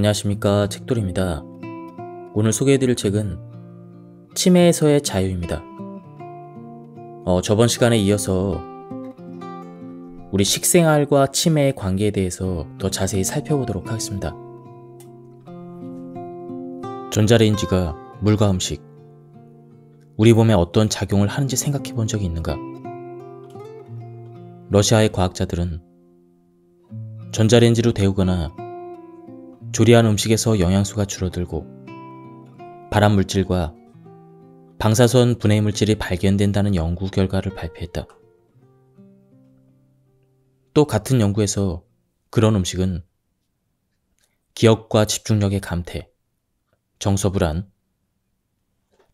안녕하십니까 책돌입니다. 오늘 소개해드릴 책은 치매에서의 자유입니다. 어, 저번 시간에 이어서 우리 식생활과 치매의 관계에 대해서 더 자세히 살펴보도록 하겠습니다. 전자레인지가 물과 음식, 우리 몸에 어떤 작용을 하는지 생각해 본 적이 있는가? 러시아의 과학자들은 전자레인지로 데우거나 조리한 음식에서 영양소가 줄어들고 발암 물질과 방사선 분해 물질이 발견된다는 연구 결과를 발표했다. 또 같은 연구에서 그런 음식은 기억과 집중력의 감퇴, 정서 불안,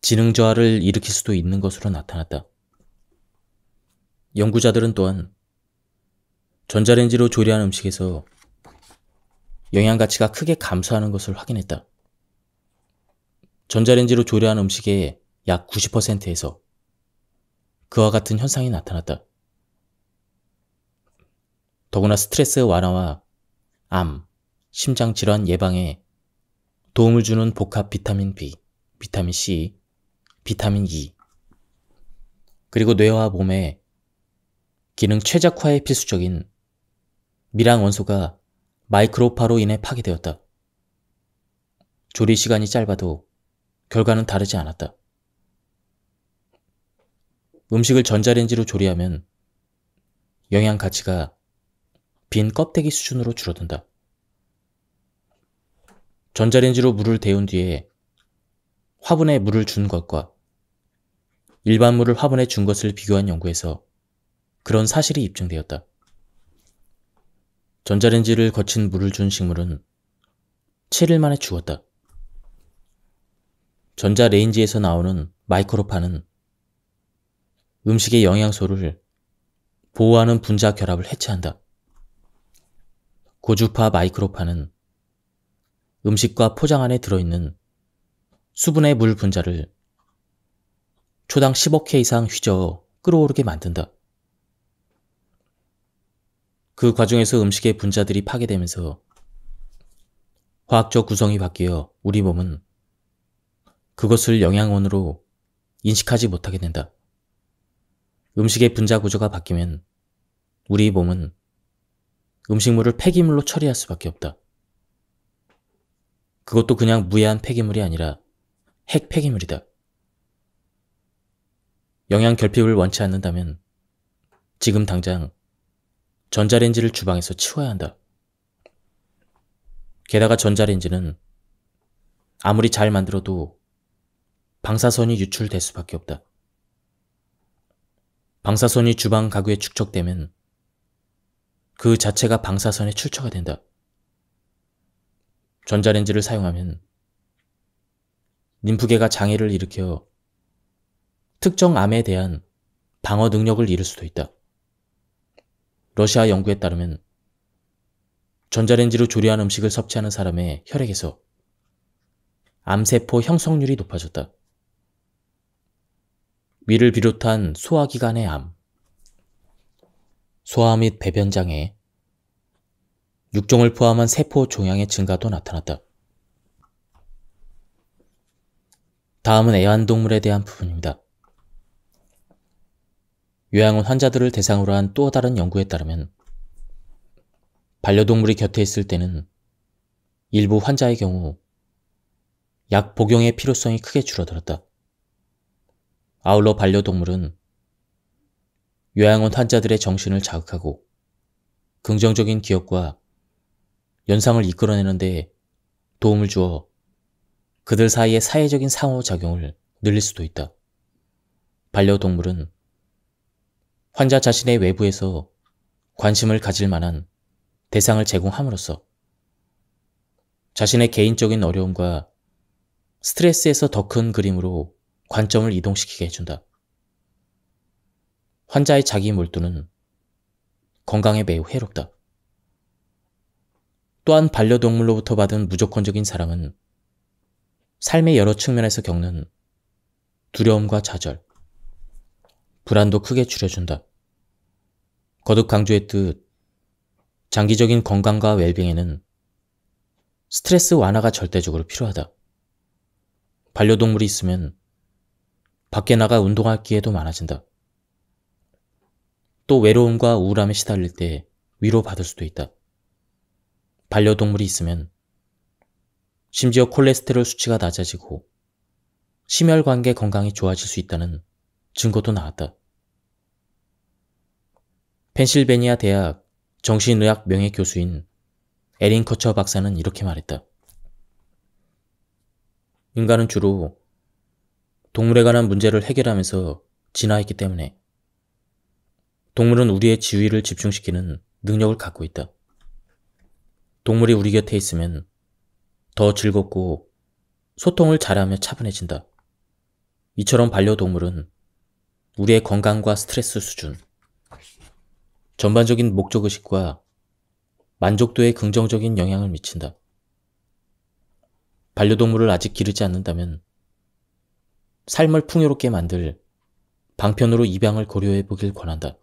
지능 저하를 일으킬 수도 있는 것으로 나타났다. 연구자들은 또한 전자레인지로 조리한 음식에서 영양 가치가 크게 감소하는 것을 확인했다. 전자레인지로 조리한 음식의 약 90%에서 그와 같은 현상이 나타났다. 더구나 스트레스 완화와 암, 심장 질환 예방에 도움을 주는 복합 비타민 B, 비타민 C, 비타민 E, 그리고 뇌와 몸의 기능 최적화에 필수적인 미랑 원소가 마이크로파로 인해 파괴되었다. 조리 시간이 짧아도 결과는 다르지 않았다. 음식을 전자레인지로 조리하면 영양 가치가 빈 껍데기 수준으로 줄어든다. 전자레인지로 물을 데운 뒤에 화분에 물을 준 것과 일반 물을 화분에 준 것을 비교한 연구에서 그런 사실이 입증되었다. 전자레인지를 거친 물을 준 식물은 7일 만에 죽었다. 전자레인지에서 나오는 마이크로파는 음식의 영양소를 보호하는 분자 결합을 해체한다. 고주파 마이크로파는 음식과 포장 안에 들어있는 수분의 물 분자를 초당 15회 이상 휘저어 끓어오르게 만든다. 그 과정에서 음식의 분자들이 파괴되면서 화학적 구성이 바뀌어 우리 몸은 그것을 영양원으로 인식하지 못하게 된다. 음식의 분자 구조가 바뀌면 우리 몸은 음식물을 폐기물로 처리할 수밖에 없다. 그것도 그냥 무해한 폐기물이 아니라 핵 폐기물이다. 영양 결핍을 원치 않는다면 지금 당장 전자레인지를 주방에서 치워야 한다. 게다가 전자레인지는 아무리 잘 만들어도 방사선이 유출될 수밖에 없다. 방사선이 주방 가구에 축적되면 그 자체가 방사선의 출처가 된다. 전자레인지를 사용하면 림프계가 장애를 일으켜 특정 암에 대한 방어 능력을 잃을 수도 있다. 러시아 연구에 따르면 전자레인지로 조리한 음식을 섭취하는 사람의 혈액에서 암세포 형성률이 높아졌다. 위를 비롯한 소화기관의 암, 소화 및 배변 장애, 육종을 포함한 세포 종양의 증가도 나타났다. 다음은 애완동물에 대한 부분입니다. 요양원 환자들을 대상으로 한 또 다른 연구에 따르면 반려동물이 곁에 있을 때는 일부 환자의 경우 약 복용의 필요성이 크게 줄어들었다. 아울러 반려동물은 요양원 환자들의 정신을 자극하고 긍정적인 기억과 연상을 이끌어내는데 도움을 주어 그들 사이의 사회적인 상호작용을 늘릴 수도 있다. 반려동물은 환자 자신의 외부에서 관심을 가질 만한 대상을 제공함으로써 자신의 개인적인 어려움과 스트레스에서 더 큰 그림으로 관점을 이동시키게 해준다. 환자의 자기 몰두는 건강에 매우 해롭다. 또한 반려동물로부터 받은 무조건적인 사랑은 삶의 여러 측면에서 겪는 두려움과 좌절, 불안도 크게 줄여준다. 거듭 강조했듯 장기적인 건강과 웰빙에는 스트레스 완화가 절대적으로 필요하다. 반려동물이 있으면 밖에 나가 운동할 기회도 많아진다. 또 외로움과 우울함에 시달릴 때 위로받을 수도 있다. 반려동물이 있으면 심지어 콜레스테롤 수치가 낮아지고 심혈관계 건강이 좋아질 수 있다는 증거도 나왔다. 펜실베니아 대학 정신의학 명예 교수인 에린 커처 박사는 이렇게 말했다. 인간은 주로 동물에 관한 문제를 해결하면서 진화했기 때문에 동물은 우리의 지위를 집중시키는 능력을 갖고 있다. 동물이 우리 곁에 있으면 더 즐겁고 소통을 잘하며 차분해진다. 이처럼 반려동물은 우리의 건강과 스트레스 수준, 전반적인 목적의식과 만족도에 긍정적인 영향을 미친다. 반려동물을 아직 기르지 않는다면 삶을 풍요롭게 만들 방편으로 입양을 고려해 보길 권한다.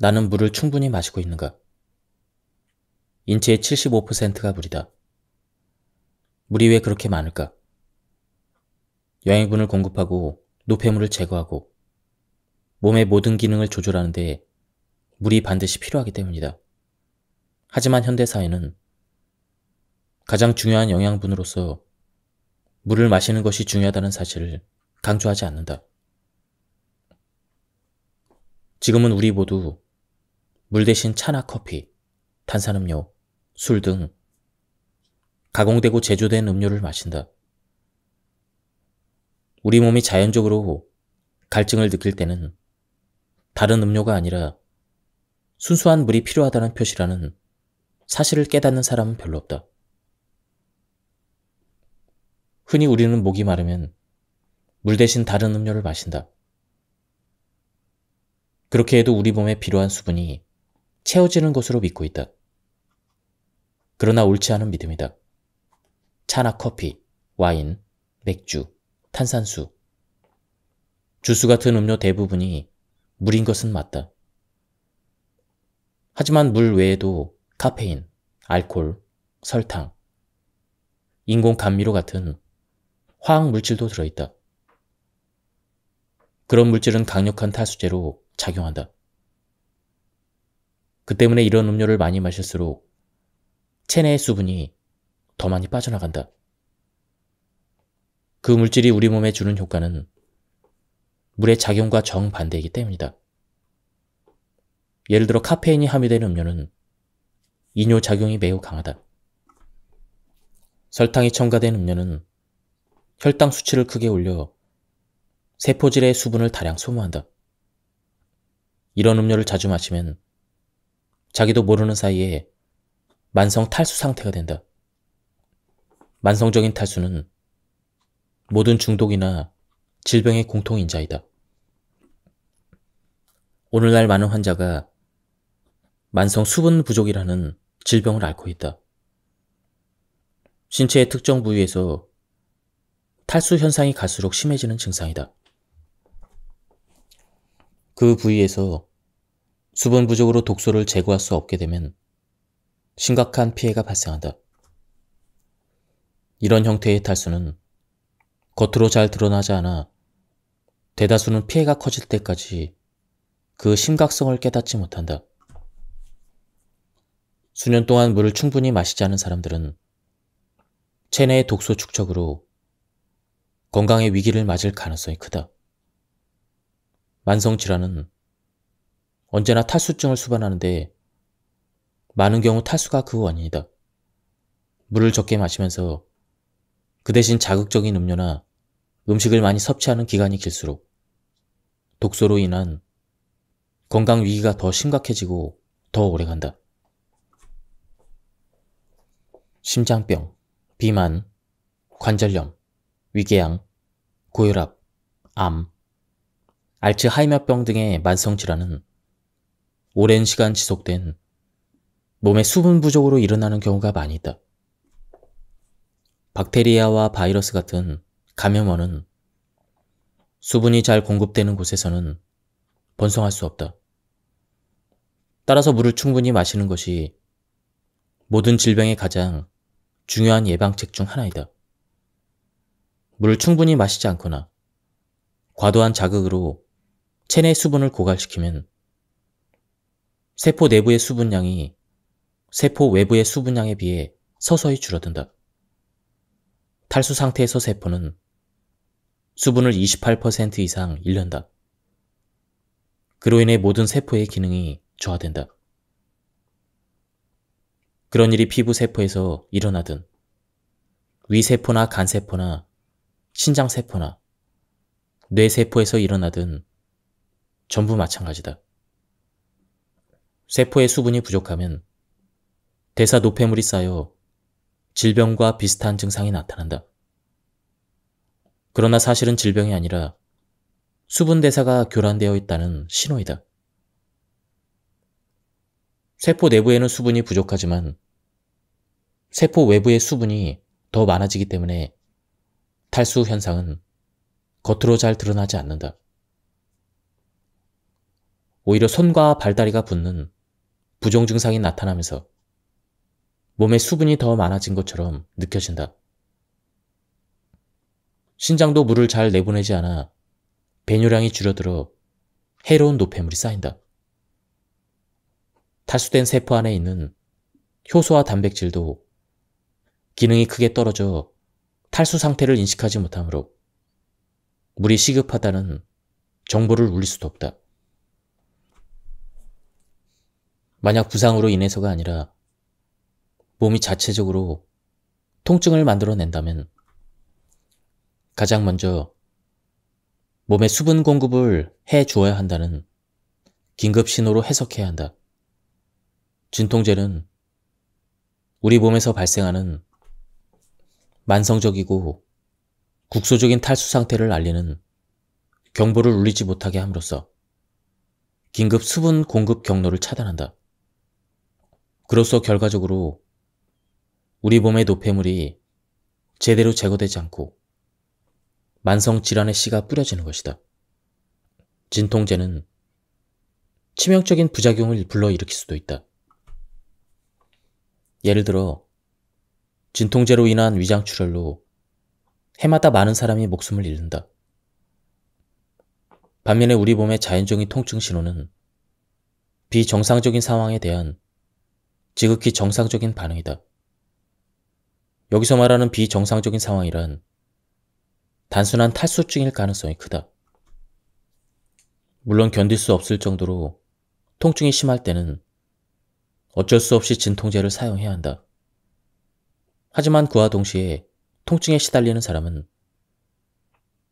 나는 물을 충분히 마시고 있는가? 인체의 75%가 물이다. 물이 왜 그렇게 많을까? 영양분을 공급하고 노폐물을 제거하고 몸의 모든 기능을 조절하는데 물이 반드시 필요하기 때문이다. 하지만 현대사회는 가장 중요한 영양분으로서 물을 마시는 것이 중요하다는 사실을 강조하지 않는다. 지금은 우리 모두 물 대신 차나 커피, 탄산음료, 술 등 가공되고 제조된 음료를 마신다. 우리 몸이 자연적으로 갈증을 느낄 때는 다른 음료가 아니라 순수한 물이 필요하다는 표시라는 사실을 깨닫는 사람은 별로 없다. 흔히 우리는 목이 마르면 물 대신 다른 음료를 마신다. 그렇게 해도 우리 몸에 필요한 수분이 채워지는 것으로 믿고 있다. 그러나 옳지 않은 믿음이다. 차나 커피, 와인, 맥주, 탄산수. 주스 같은 음료 대부분이 물인 것은 맞다. 하지만 물 외에도 카페인, 알코올, 설탕, 인공 감미료 같은 화학 물질도 들어있다. 그런 물질은 강력한 탈수제로 작용한다. 그 때문에 이런 음료를 많이 마실수록 체내의 수분이 더 많이 빠져나간다. 그 물질이 우리 몸에 주는 효과는 물의 작용과 정반대이기 때문이다. 예를 들어 카페인이 함유된 음료는 이뇨 작용이 매우 강하다. 설탕이 첨가된 음료는 혈당 수치를 크게 올려 세포질의 수분을 다량 소모한다. 이런 음료를 자주 마시면 자기도 모르는 사이에 만성 탈수 상태가 된다. 만성적인 탈수는 모든 중독이나 질병의 공통인자이다. 오늘날 많은 환자가 만성 수분 부족이라는 질병을 앓고 있다. 신체의 특정 부위에서 탈수 현상이 갈수록 심해지는 증상이다. 그 부위에서 수분 부족으로 독소를 제거할 수 없게 되면 심각한 피해가 발생한다. 이런 형태의 탈수는 겉으로 잘 드러나지 않아 대다수는 피해가 커질 때까지 그 심각성을 깨닫지 못한다. 수년 동안 물을 충분히 마시지 않은 사람들은 체내의 독소 축적으로 건강의 위기를 맞을 가능성이 크다. 만성질환은 언제나 탈수증을 수반하는데 많은 경우 탈수가 그 원인이다. 물을 적게 마시면서 그 대신 자극적인 음료나 음식을 많이 섭취하는 기간이 길수록 독소로 인한 건강 위기가 더 심각해지고 더 오래 간다. 심장병, 비만, 관절염, 위궤양, 고혈압, 암, 알츠하이머병 등의 만성 질환은 오랜 시간 지속된 몸의 수분 부족으로 일어나는 경우가 많이 있다. 박테리아와 바이러스 같은 감염원은 수분이 잘 공급되는 곳에서는 번성할 수 없다. 따라서 물을 충분히 마시는 것이 모든 질병의 가장 중요한 예방책 중 하나이다. 물을 충분히 마시지 않거나 과도한 자극으로 체내 수분을 고갈시키면 세포 내부의 수분량이 세포 외부의 수분량에 비해 서서히 줄어든다. 탈수 상태에서 세포는 수분을 28% 이상 잃는다. 그로 인해 모든 세포의 기능이 저하된다. 그런 일이 피부 세포에서 일어나든 위세포나 간세포나 신장세포나 뇌세포에서 일어나든 전부 마찬가지다. 세포의 수분이 부족하면 대사 노폐물이 쌓여 질병과 비슷한 증상이 나타난다. 그러나 사실은 질병이 아니라 수분대사가 교란되어 있다는 신호이다. 세포 내부에는 수분이 부족하지만 세포 외부의 수분이 더 많아지기 때문에 탈수 현상은 겉으로 잘 드러나지 않는다. 오히려 손과 발다리가 붓는 부종 증상이 나타나면서 몸에 수분이 더 많아진 것처럼 느껴진다. 신장도 물을 잘 내보내지 않아 배뇨량이 줄어들어 해로운 노폐물이 쌓인다. 탈수된 세포 안에 있는 효소와 단백질도 기능이 크게 떨어져 탈수 상태를 인식하지 못하므로 물이 시급하다는 정보를 울릴 수도 없다. 만약 부상으로 인해서가 아니라 몸이 자체적으로 통증을 만들어낸다면 가장 먼저 몸에 수분 공급을 해 주어야 한다는 긴급 신호로 해석해야 한다. 진통제는 우리 몸에서 발생하는 만성적이고 국소적인 탈수 상태를 알리는 경보를 울리지 못하게 함으로써 긴급 수분 공급 경로를 차단한다. 그로써 결과적으로 우리 몸의 노폐물이 제대로 제거되지 않고 만성 질환의 씨가 뿌려지는 것이다. 진통제는 치명적인 부작용을 불러일으킬 수도 있다. 예를 들어 진통제로 인한 위장 출혈로 해마다 많은 사람이 목숨을 잃는다. 반면에 우리 몸의 자연적인 통증 신호는 비정상적인 상황에 대한 지극히 정상적인 반응이다. 여기서 말하는 비정상적인 상황이란 단순한 탈수증일 가능성이 크다. 물론 견딜 수 없을 정도로 통증이 심할 때는 어쩔 수 없이 진통제를 사용해야 한다. 하지만 그와 동시에 통증에 시달리는 사람은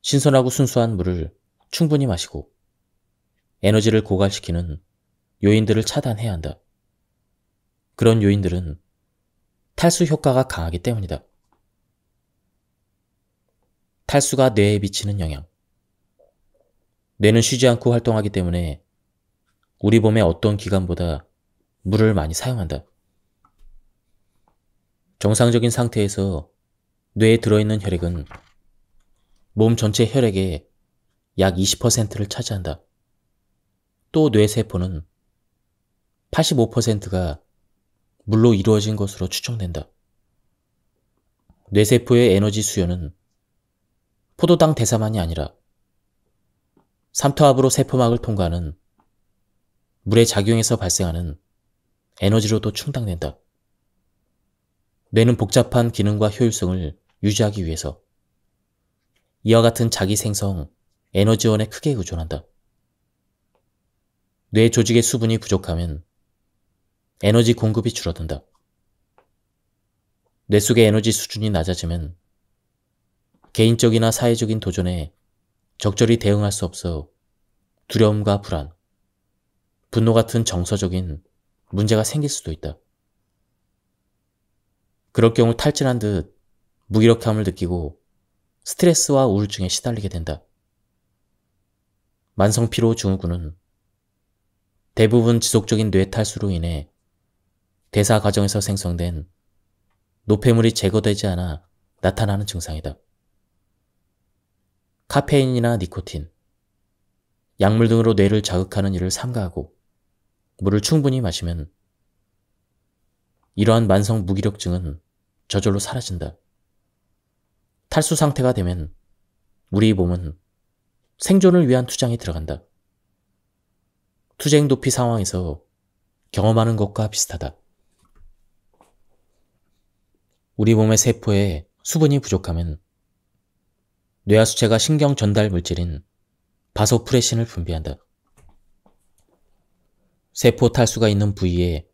신선하고 순수한 물을 충분히 마시고 에너지를 고갈시키는 요인들을 차단해야 한다. 그런 요인들은 탈수 효과가 강하기 때문이다. 탈수가 뇌에 미치는 영향. 뇌는 쉬지 않고 활동하기 때문에 우리 몸의 어떤 기관보다 물을 많이 사용한다. 정상적인 상태에서 뇌에 들어있는 혈액은 몸 전체 혈액의 약 20%를 차지한다. 또 뇌세포는 85%가 물로 이루어진 것으로 추정된다. 뇌세포의 에너지 수요는 포도당 대사만이 아니라 삼투압으로 세포막을 통과하는 물의 작용에서 발생하는 에너지로도 충당된다. 뇌는 복잡한 기능과 효율성을 유지하기 위해서 이와 같은 자기 생성 에너지원에 크게 의존한다. 뇌 조직의 수분이 부족하면 에너지 공급이 줄어든다. 뇌 속의 에너지 수준이 낮아지면 개인적이나 사회적인 도전에 적절히 대응할 수 없어 두려움과 불안, 분노 같은 정서적인 문제가 생길 수도 있다. 그럴 경우 탈진한 듯 무기력함을 느끼고 스트레스와 우울증에 시달리게 된다. 만성피로 증후군은 대부분 지속적인 뇌탈수로 인해 대사 과정에서 생성된 노폐물이 제거되지 않아 나타나는 증상이다. 카페인이나 니코틴, 약물 등으로 뇌를 자극하는 일을 삼가하고 물을 충분히 마시면 이러한 만성 무기력증은 저절로 사라진다. 탈수 상태가 되면 우리 몸은 생존을 위한 투쟁에 들어간다. 투쟁 도피 상황에서 경험하는 것과 비슷하다. 우리 몸의 세포에 수분이 부족하면 뇌하수체가 신경 전달 물질인 바소프레신을 분비한다. 세포 탈수가 있는 부위에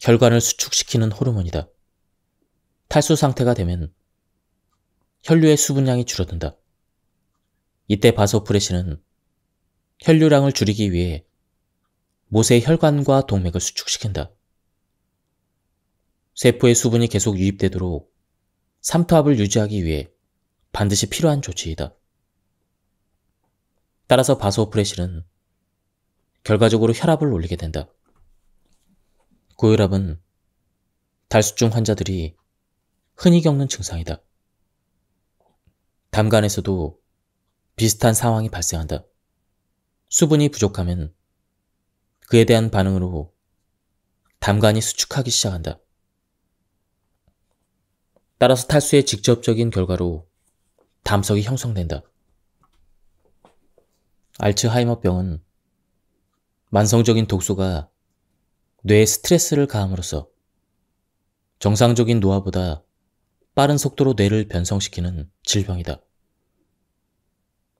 혈관을 수축시키는 호르몬이다. 탈수 상태가 되면 혈류의 수분량이 줄어든다. 이때 바소프레신은 혈류량을 줄이기 위해 모세 혈관과 동맥을 수축시킨다. 세포의 수분이 계속 유입되도록 삼투압을 유지하기 위해 반드시 필요한 조치이다. 따라서 바소프레실은 결과적으로 혈압을 올리게 된다. 고혈압은 달수증 환자들이 흔히 겪는 증상이다. 담간에서도 비슷한 상황이 발생한다. 수분이 부족하면 그에 대한 반응으로 담간이 수축하기 시작한다. 따라서 탈수의 직접적인 결과로 담석이 형성된다. 알츠하이머병은 만성적인 독소가 뇌에 스트레스를 가함으로써 정상적인 노화보다 빠른 속도로 뇌를 변성시키는 질병이다.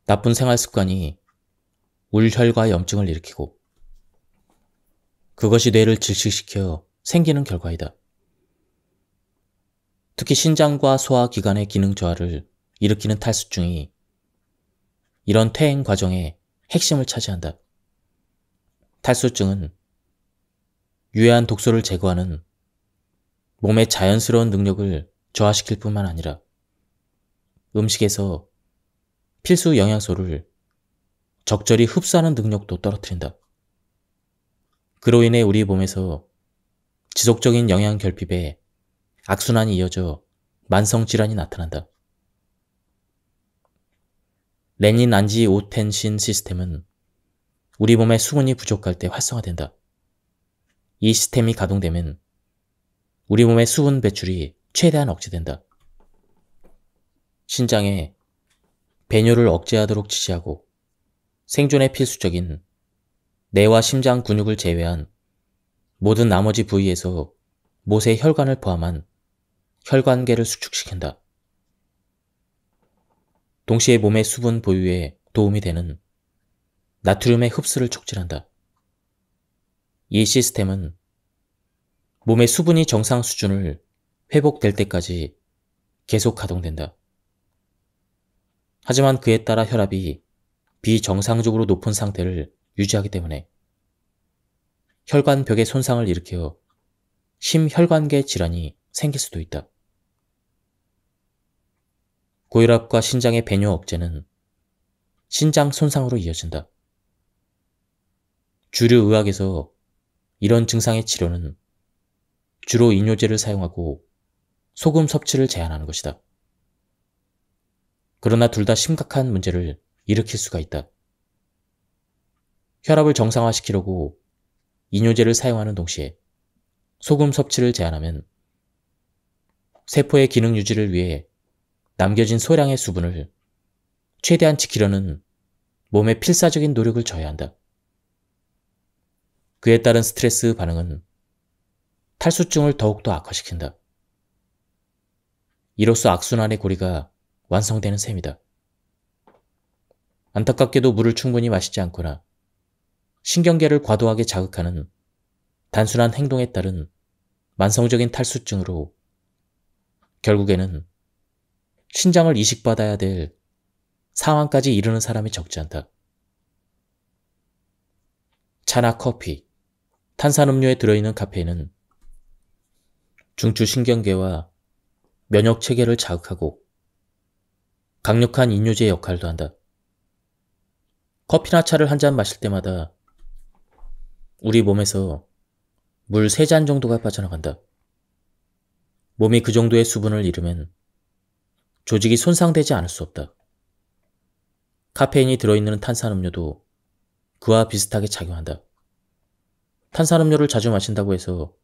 나쁜 생활 습관이 울혈과 염증을 일으키고 그것이 뇌를 질식시켜 생기는 결과이다. 특히 신장과 소화기관의 기능 저하를 일으키는 탈수증이 이런 퇴행 과정의 핵심을 차지한다. 탈수증은 유해한 독소를 제거하는 몸의 자연스러운 능력을 저하시킬 뿐만 아니라 음식에서 필수 영양소를 적절히 흡수하는 능력도 떨어뜨린다. 그로 인해 우리 몸에서 지속적인 영양 결핍에 악순환이 이어져 만성질환이 나타난다. 레닌 안지 오텐신 시스템은 우리 몸의 수분이 부족할 때 활성화된다. 이 시스템이 가동되면 우리 몸의 수분 배출이 최대한 억제된다. 신장에 배뇨를 억제하도록 지시하고 생존에 필수적인 뇌와 심장 근육을 제외한 모든 나머지 부위에서 모세 혈관을 포함한 혈관계를 수축시킨다. 동시에 몸의 수분 보유에 도움이 되는 나트륨의 흡수를 촉진한다. 이 시스템은 몸의 수분이 정상 수준을 회복될 때까지 계속 가동된다. 하지만 그에 따라 혈압이 비정상적으로 높은 상태를 유지하기 때문에 혈관벽에 손상을 일으켜 심혈관계 질환이 생길 수도 있다. 고혈압과 신장의 배뇨 억제는 신장 손상으로 이어진다. 주류 의학에서 이런 증상의 치료는 주로 이뇨제를 사용하고 소금 섭취를 제한하는 것이다. 그러나 둘 다 심각한 문제를 일으킬 수가 있다. 혈압을 정상화시키려고 이뇨제를 사용하는 동시에 소금 섭취를 제한하면 세포의 기능 유지를 위해 남겨진 소량의 수분을 최대한 지키려는 몸의 필사적인 노력을 져야 한다. 그에 따른 스트레스 반응은 탈수증을 더욱더 악화시킨다. 이로써 악순환의 고리가 완성되는 셈이다. 안타깝게도 물을 충분히 마시지 않거나 신경계를 과도하게 자극하는 단순한 행동에 따른 만성적인 탈수증으로 결국에는 신장을 이식받아야 될 상황까지 이르는 사람이 적지 않다. 차나 커피, 탄산음료에 들어있는 카페인은 중추신경계와 면역체계를 자극하고 강력한 인유제 역할도 한다. 커피나 차를 한 잔 마실 때마다 우리 몸에서 물 세 잔 정도가 빠져나간다. 몸이 그 정도의 수분을 잃으면 조직이 손상되지 않을 수 없다. 카페인이 들어있는 탄산음료도 그와 비슷하게 작용한다. 탄산음료를 자주 마신다고 해서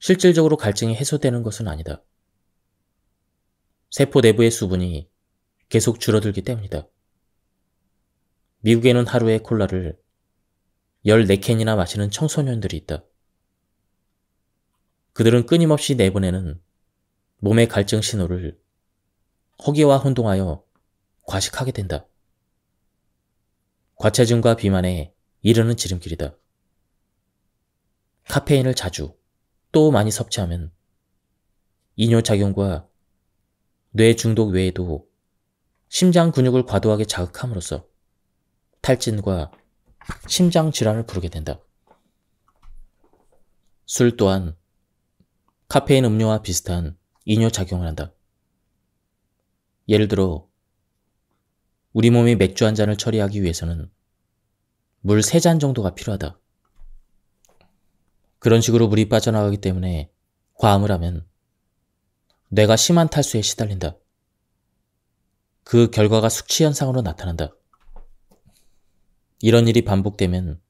실질적으로 갈증이 해소되는 것은 아니다. 세포 내부의 수분이 계속 줄어들기 때문이다. 미국에는 하루에 콜라를 14캔이나 마시는 청소년들이 있다. 그들은 끊임없이 내보내는 몸의 갈증 신호를 허기와 혼동하여 과식하게 된다. 과체중과 비만에 이르는 지름길이다. 카페인을 자주 또 많이 섭취하면 이뇨작용과 뇌 중독 외에도 심장 근육을 과도하게 자극함으로써 탈진과 심장 질환을 부르게 된다. 술 또한 카페인 음료와 비슷한 이뇨작용을 한다. 예를 들어 우리 몸이 맥주 한 잔을 처리하기 위해서는 물 세 잔 정도가 필요하다. 그런 식으로 물이 빠져나가기 때문에 과음을 하면 뇌가 심한 탈수에 시달린다. 그 결과가 숙취 현상으로 나타난다. 이런 일이 반복되면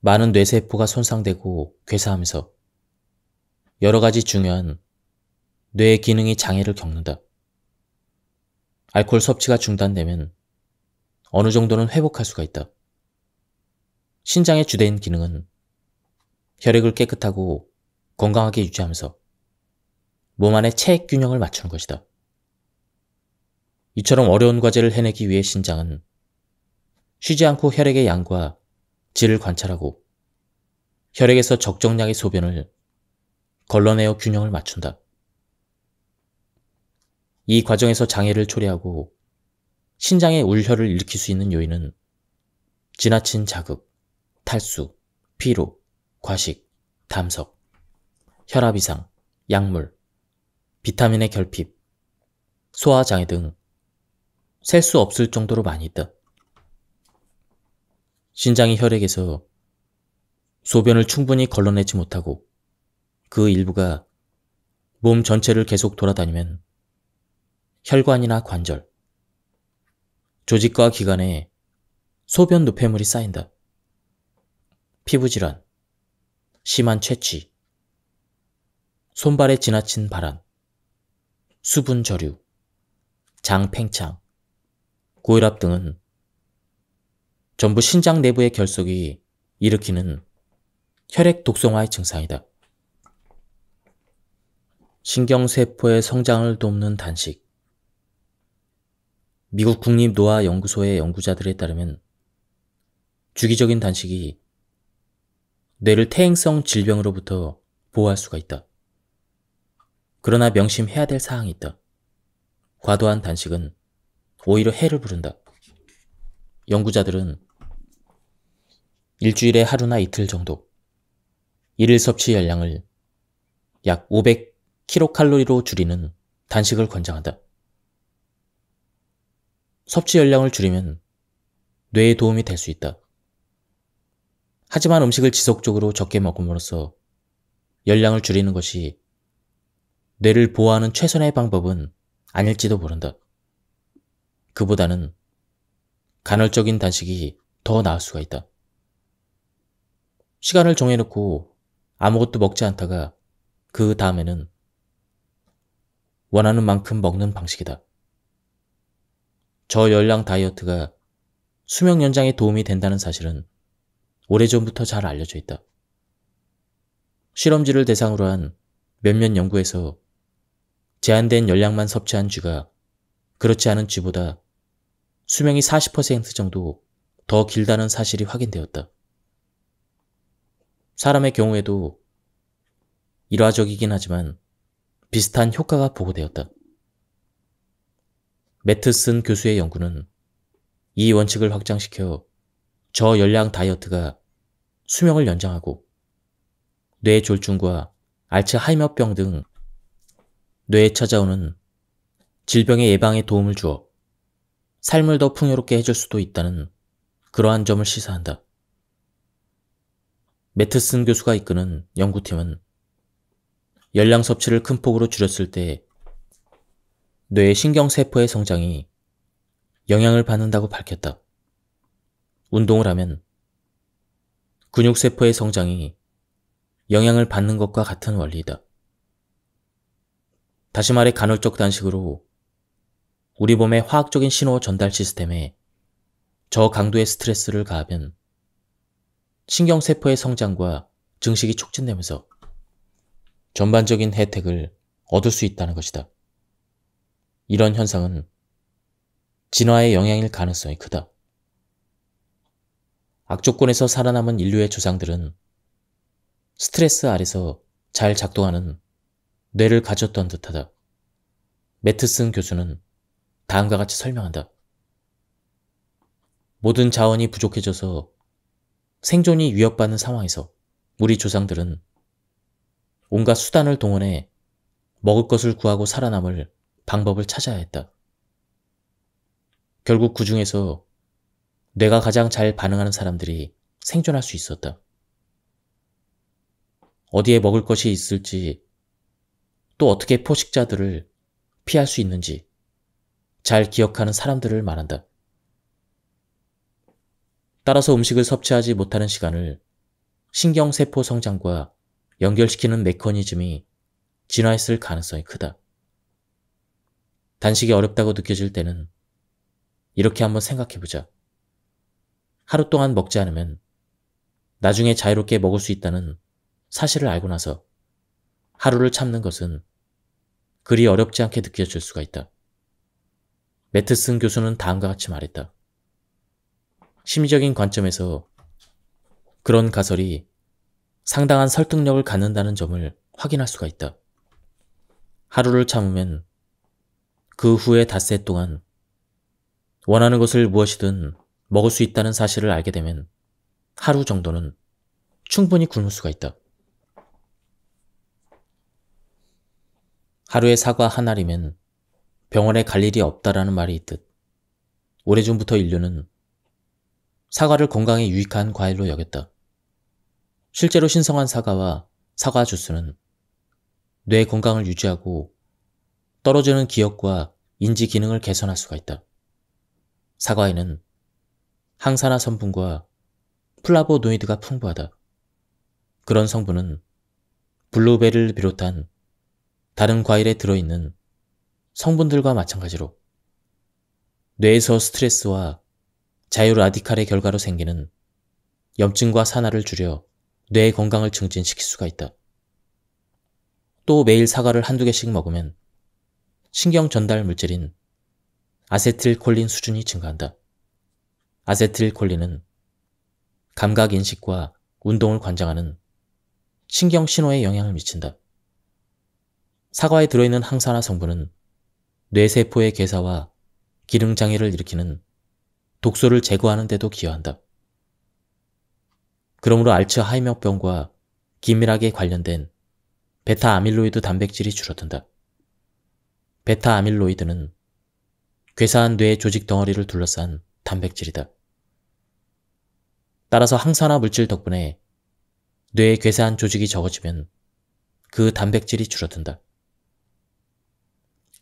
많은 뇌세포가 손상되고 괴사하면서 여러 가지 중요한 뇌의 기능이 장애를 겪는다. 알코올 섭취가 중단되면 어느 정도는 회복할 수가 있다. 신장의 주된 기능은 혈액을 깨끗하고 건강하게 유지하면서 몸 안의 체액 균형을 맞추는 것이다. 이처럼 어려운 과제를 해내기 위해 신장은 쉬지 않고 혈액의 양과 질을 관찰하고 혈액에서 적정량의 소변을 걸러내어 균형을 맞춘다. 이 과정에서 장애를 초래하고 신장의 울혈을 일으킬 수 있는 요인은 지나친 자극, 탈수, 피로, 과식, 담석, 혈압 이상, 약물, 비타민의 결핍, 소화 장애 등 셀 수 없을 정도로 많이 있다. 신장이 혈액에서 소변을 충분히 걸러내지 못하고 그 일부가 몸 전체를 계속 돌아다니면 혈관이나 관절, 조직과 기관에 소변 노폐물이 쌓인다. 피부질환, 심한 채취, 손발에 지나친 발한, 수분 저류, 장 팽창, 고혈압 등은 전부 신장 내부의 결석이 일으키는 혈액 독성화의 증상이다. 신경세포의 성장을 돕는 단식, 미국 국립노화연구소의 연구자들에 따르면 주기적인 단식이 뇌를 퇴행성 질병으로부터 보호할 수가 있다. 그러나 명심해야 될 사항이 있다. 과도한 단식은 오히려 해를 부른다. 연구자들은 일주일에 하루나 이틀 정도 일일 섭취 열량을 약 500kcal로 줄이는 단식을 권장한다. 섭취 열량을 줄이면 뇌에 도움이 될 수 있다. 하지만 음식을 지속적으로 적게 먹음으로써 열량을 줄이는 것이 뇌를 보호하는 최선의 방법은 아닐지도 모른다. 그보다는 간헐적인 단식이 더 나을 수가 있다. 시간을 정해놓고 아무것도 먹지 않다가 그 다음에는 원하는 만큼 먹는 방식이다. 저열량 다이어트가 수명 연장에 도움이 된다는 사실은 오래전부터 잘 알려져 있다. 실험지를 대상으로 한 몇몇 연구에서 제한된 열량만 섭취한 쥐가 그렇지 않은 쥐보다 수명이 40% 정도 더 길다는 사실이 확인되었다. 사람의 경우에도 일화적이긴 하지만 비슷한 효과가 보고되었다. 매트슨 교수의 연구는 이 원칙을 확장시켜 저열량 다이어트가 수명을 연장하고 뇌졸중과 알츠하이머병 등 뇌에 찾아오는 질병의 예방에 도움을 주어 삶을 더 풍요롭게 해줄 수도 있다는 그러한 점을 시사한다. 매트슨 교수가 이끄는 연구팀은 열량 섭취를 큰 폭으로 줄였을 때 뇌의 신경세포의 성장이 영향을 받는다고 밝혔다. 운동을 하면 근육세포의 성장이 영향을 받는 것과 같은 원리이다. 다시 말해 간헐적 단식으로 우리 몸의 화학적인 신호 전달 시스템에 저강도의 스트레스를 가하면 신경세포의 성장과 증식이 촉진되면서 전반적인 혜택을 얻을 수 있다는 것이다. 이런 현상은 진화의 영향일 가능성이 크다. 악조건에서 살아남은 인류의 조상들은 스트레스 아래서 잘 작동하는 뇌를 가졌던 듯하다. 매트슨 교수는 다음과 같이 설명한다. 모든 자원이 부족해져서 생존이 위협받는 상황에서 우리 조상들은 온갖 수단을 동원해 먹을 것을 구하고 살아남을 방법을 찾아야 했다. 결국 그 중에서 뇌가 가장 잘 반응하는 사람들이 생존할 수 있었다. 어디에 먹을 것이 있을지, 또 어떻게 포식자들을 피할 수 있는지 잘 기억하는 사람들을 말한다. 따라서 음식을 섭취하지 못하는 시간을 신경세포 성장과 연결시키는 메커니즘이 진화했을 가능성이 크다. 단식이 어렵다고 느껴질 때는 이렇게 한번 생각해보자. 하루 동안 먹지 않으면 나중에 자유롭게 먹을 수 있다는 사실을 알고 나서 하루를 참는 것은 그리 어렵지 않게 느껴질 수가 있다. 매트슨 교수는 다음과 같이 말했다. 심리적인 관점에서 그런 가설이 상당한 설득력을 갖는다는 점을 확인할 수가 있다. 하루를 참으면 그 후에 닷새 동안 원하는 것을 무엇이든 먹을 수 있다는 사실을 알게 되면 하루 정도는 충분히 굶을 수가 있다. 하루에 사과 한 알이면 병원에 갈 일이 없다라는 말이 있듯 오래전부터 인류는 사과를 건강에 유익한 과일로 여겼다. 실제로 신성한 사과와 사과 주스는 뇌 건강을 유지하고 떨어지는 기억과 인지 기능을 개선할 수가 있다. 사과에는 항산화 성분과 플라보노이드가 풍부하다. 그런 성분은 블루베리를 비롯한 다른 과일에 들어있는 성분들과 마찬가지로 뇌에서 스트레스와 자유라디칼의 결과로 생기는 염증과 산화를 줄여 뇌의 건강을 증진시킬 수가 있다. 또 매일 사과를 한두 개씩 먹으면 신경 전달 물질인 아세틸콜린 수준이 증가한다. 아세틸콜린은 감각 인식과 운동을 관장하는 신경 신호에 영향을 미친다. 사과에 들어있는 항산화 성분은 뇌세포의 괴사와 기능 장애를 일으키는 독소를 제거하는 데도 기여한다. 그러므로 알츠하이머병과 긴밀하게 관련된 베타 아밀로이드 단백질이 줄어든다. 베타 아밀로이드는 괴사한 뇌의 조직 덩어리를 둘러싼 단백질이다. 따라서 항산화 물질 덕분에 뇌의 괴사한 조직이 적어지면 그 단백질이 줄어든다.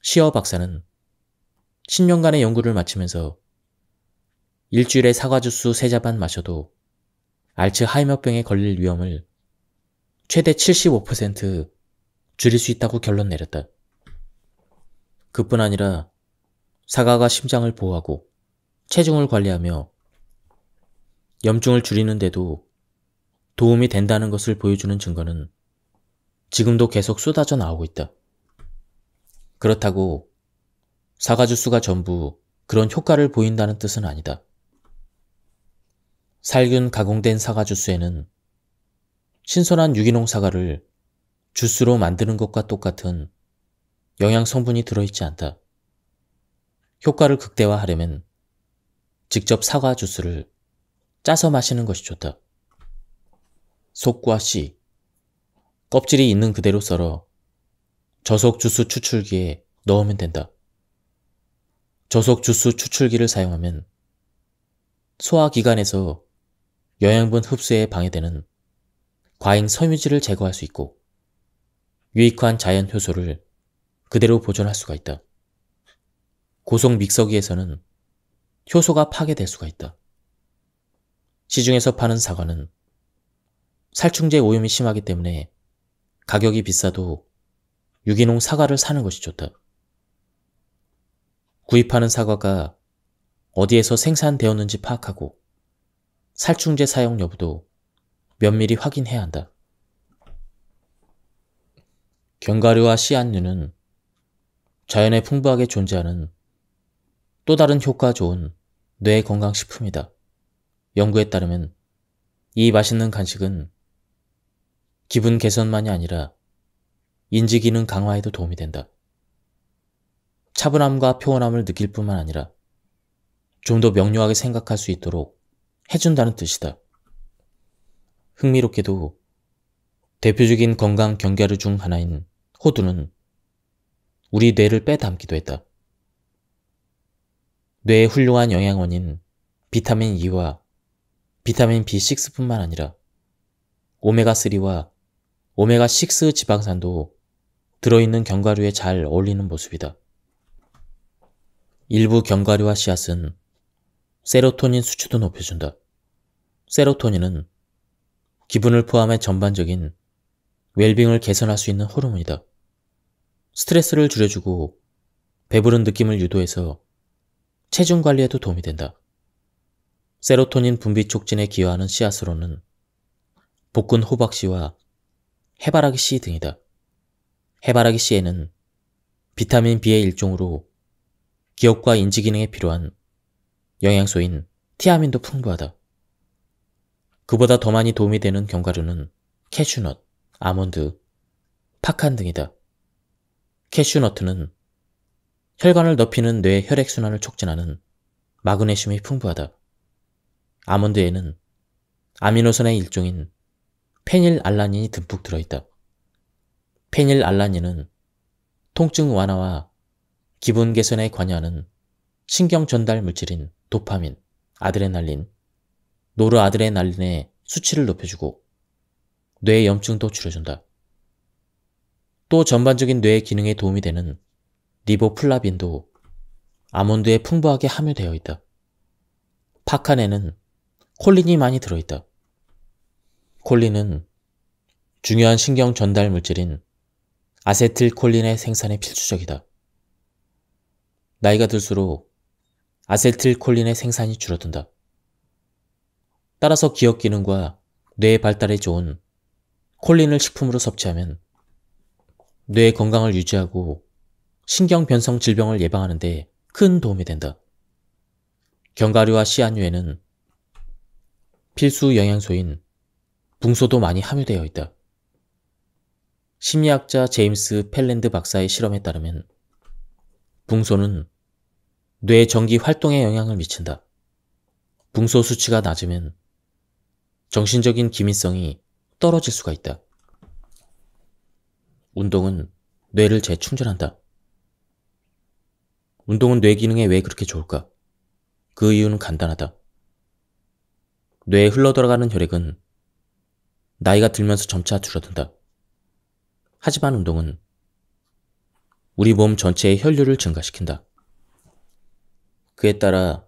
시어 박사는 10년간의 연구를 마치면서 일주일에 사과 주스 세자반 마셔도 알츠하이머병에 걸릴 위험을 최대 75% 줄일 수 있다고 결론 내렸다. 그뿐 아니라 사과가 심장을 보호하고 체중을 관리하며 염증을 줄이는데도 도움이 된다는 것을 보여주는 증거는 지금도 계속 쏟아져 나오고 있다. 그렇다고 사과 주스가 전부 그런 효과를 보인다는 뜻은 아니다. 살균 가공된 사과 주스에는 신선한 유기농 사과를 주스로 만드는 것과 똑같은 영양 성분이 들어있지 않다. 효과를 극대화하려면 직접 사과 주스를 짜서 마시는 것이 좋다. 속과 씨, 껍질이 있는 그대로 썰어 저속 주스 추출기에 넣으면 된다. 저속 주스 추출기를 사용하면 소화기관에서 영양분 흡수에 방해되는 과잉 섬유질을 제거할 수 있고 유익한 자연 효소를 그대로 보존할 수가 있다. 고속 믹서기에서는 효소가 파괴될 수가 있다. 시중에서 파는 사과는 살충제 오염이 심하기 때문에 가격이 비싸도 유기농 사과를 사는 것이 좋다. 구입하는 사과가 어디에서 생산되었는지 파악하고 살충제 사용 여부도 면밀히 확인해야 한다. 견과류와 씨앗류는 자연에 풍부하게 존재하는 또 다른 효과 좋은 뇌 건강식품이다. 연구에 따르면 이 맛있는 간식은 기분 개선만이 아니라 인지 기능 강화에도 도움이 된다. 차분함과 표현함을 느낄 뿐만 아니라 좀 더 명료하게 생각할 수 있도록 해준다는 뜻이다. 흥미롭게도 대표적인 건강 경계류 중 하나인 호두는 우리 뇌를 빼담기도 했다. 뇌의 훌륭한 영양원인 비타민 E와 비타민 B6뿐만 아니라 오메가3와 오메가6 지방산도 들어있는 견과류에 잘 어울리는 모습이다. 일부 견과류와 씨앗은 세로토닌 수치도 높여준다. 세로토닌은 기분을 포함해 전반적인 웰빙을 개선할 수 있는 호르몬이다. 스트레스를 줄여주고 배부른 느낌을 유도해서 체중 관리에도 도움이 된다. 세로토닌 분비 촉진에 기여하는 씨앗으로는 복근 호박씨와 해바라기 씨 등이다. 해바라기 씨에는 비타민 B의 일종으로 기억과 인지 기능에 필요한 영양소인 티아민도 풍부하다. 그보다 더 많이 도움이 되는 견과류는 캐슈넛, 아몬드, 파칸 등이다. 캐슈너트는 혈관을 넓히는 뇌 혈액순환을 촉진하는 마그네슘이 풍부하다. 아몬드에는 아미노산의 일종인 페닐알라닌이 듬뿍 들어있다. 페닐알라닌은 통증 완화와 기분 개선에 관여하는 신경 전달 물질인 도파민, 아드레날린, 노르아드레날린의 수치를 높여주고 뇌의 염증도 줄여준다. 또 전반적인 뇌의 기능에 도움이 되는 리보플라빈도 아몬드에 풍부하게 함유되어 있다. 파칸에는 콜린이 많이 들어있다. 콜린은 중요한 신경 전달 물질인 아세틸콜린의 생산에 필수적이다. 나이가 들수록 아세틸콜린의 생산이 줄어든다. 따라서 기억 기능과 뇌의 발달에 좋은 콜린을 식품으로 섭취하면 뇌 건강을 유지하고 신경변성 질병을 예방하는 데 큰 도움이 된다. 견과류와 씨앗류에는 필수 영양소인 붕소도 많이 함유되어 있다. 심리학자 제임스 펠랜드 박사의 실험에 따르면 붕소는 뇌 전기 활동에 영향을 미친다. 붕소 수치가 낮으면 정신적인 기민성이 떨어질 수가 있다. 운동은 뇌를 재충전한다. 운동은 뇌 기능에 왜 그렇게 좋을까? 그 이유는 간단하다. 뇌에 흘러들어가는 혈액은 나이가 들면서 점차 줄어든다. 하지만 운동은 우리 몸 전체의 혈류를 증가시킨다. 그에 따라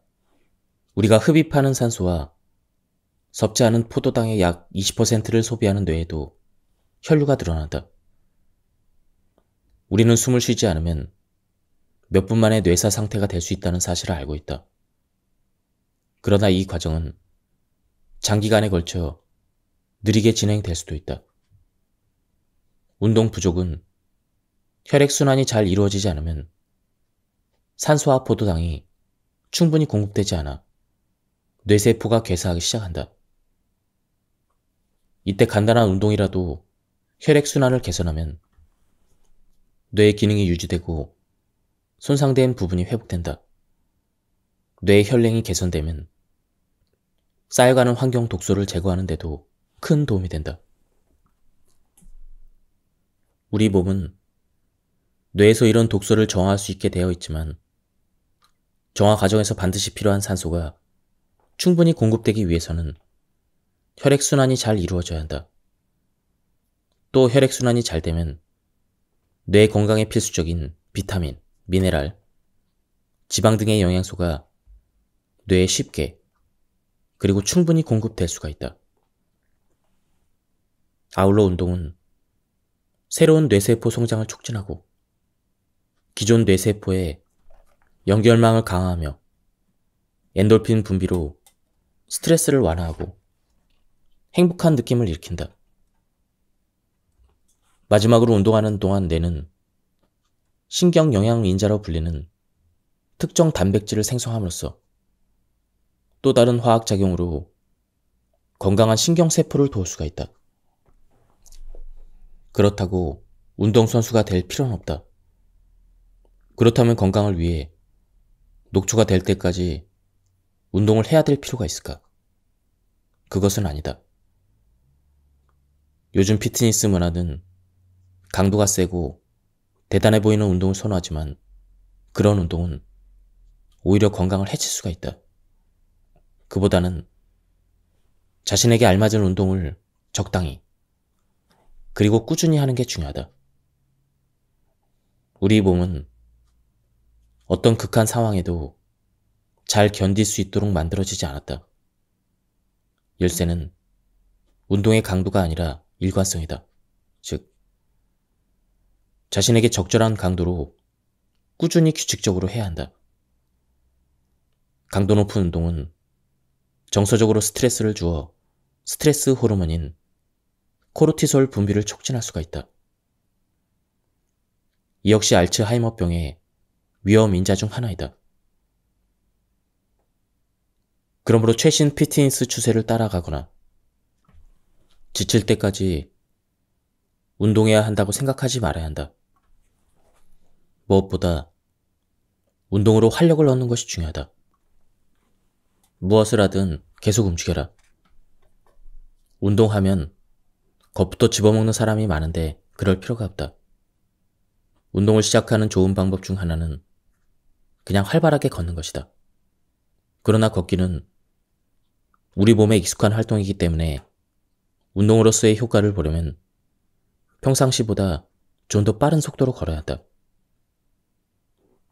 우리가 흡입하는 산소와 섭취하는 포도당의 약 20%를 소비하는 뇌에도 혈류가 늘어난다. 우리는 숨을 쉬지 않으면 몇 분 만에 뇌사 상태가 될 수 있다는 사실을 알고 있다. 그러나 이 과정은 장기간에 걸쳐 느리게 진행될 수도 있다. 운동 부족은 혈액순환이 잘 이루어지지 않으면 산소와 포도당이 충분히 공급되지 않아 뇌세포가 괴사하기 시작한다. 이때 간단한 운동이라도 혈액순환을 개선하면 뇌 기능이 유지되고 손상된 부분이 회복된다. 뇌 혈랭이 개선되면 쌓여가는 환경 독소를 제거하는 데도 큰 도움이 된다. 우리 몸은 뇌에서 이런 독소를 정화할 수 있게 되어 있지만 정화 과정에서 반드시 필요한 산소가 충분히 공급되기 위해서는 혈액순환이 잘 이루어져야 한다. 또 혈액순환이 잘 되면 뇌 건강에 필수적인 비타민, 미네랄, 지방 등의 영양소가 뇌에 쉽게 그리고 충분히 공급될 수가 있다. 아울러 운동은 새로운 뇌세포 성장을 촉진하고 기존 뇌세포의 연결망을 강화하며 엔돌핀 분비로 스트레스를 완화하고 행복한 느낌을 일으킨다. 마지막으로 운동하는 동안 뇌는 신경 영양인자로 불리는 특정 단백질을 생성함으로써 또 다른 화학작용으로 건강한 신경세포를 도울 수가 있다. 그렇다고 운동선수가 될 필요는 없다. 그렇다면 건강을 위해 녹초가 될 때까지 운동을 해야 될 필요가 있을까? 그것은 아니다. 요즘 피트니스 문화는 강도가 세고 대단해 보이는 운동을 선호하지만 그런 운동은 오히려 건강을 해칠 수가 있다. 그보다는 자신에게 알맞은 운동을 적당히 그리고 꾸준히 하는 게 중요하다. 우리 몸은 어떤 극한 상황에도 잘 견딜 수 있도록 만들어지지 않았다. 열쇠는 운동의 강도가 아니라 일관성이다. 자신에게 적절한 강도로 꾸준히 규칙적으로 해야 한다. 강도 높은 운동은 정서적으로 스트레스를 주어 스트레스 호르몬인 코르티솔 분비를 촉진할 수가 있다. 이 역시 알츠하이머병의 위험 인자 중 하나이다. 그러므로 최신 피트니스 추세를 따라가거나 지칠 때까지 운동해야 한다고 생각하지 말아야 한다. 무엇보다 운동으로 활력을 얻는 것이 중요하다. 무엇을 하든 계속 움직여라. 운동하면 겁부터 집어먹는 사람이 많은데 그럴 필요가 없다. 운동을 시작하는 좋은 방법 중 하나는 그냥 활발하게 걷는 것이다. 그러나 걷기는 우리 몸에 익숙한 활동이기 때문에 운동으로서의 효과를 보려면 평상시보다 좀 더 빠른 속도로 걸어야 한다.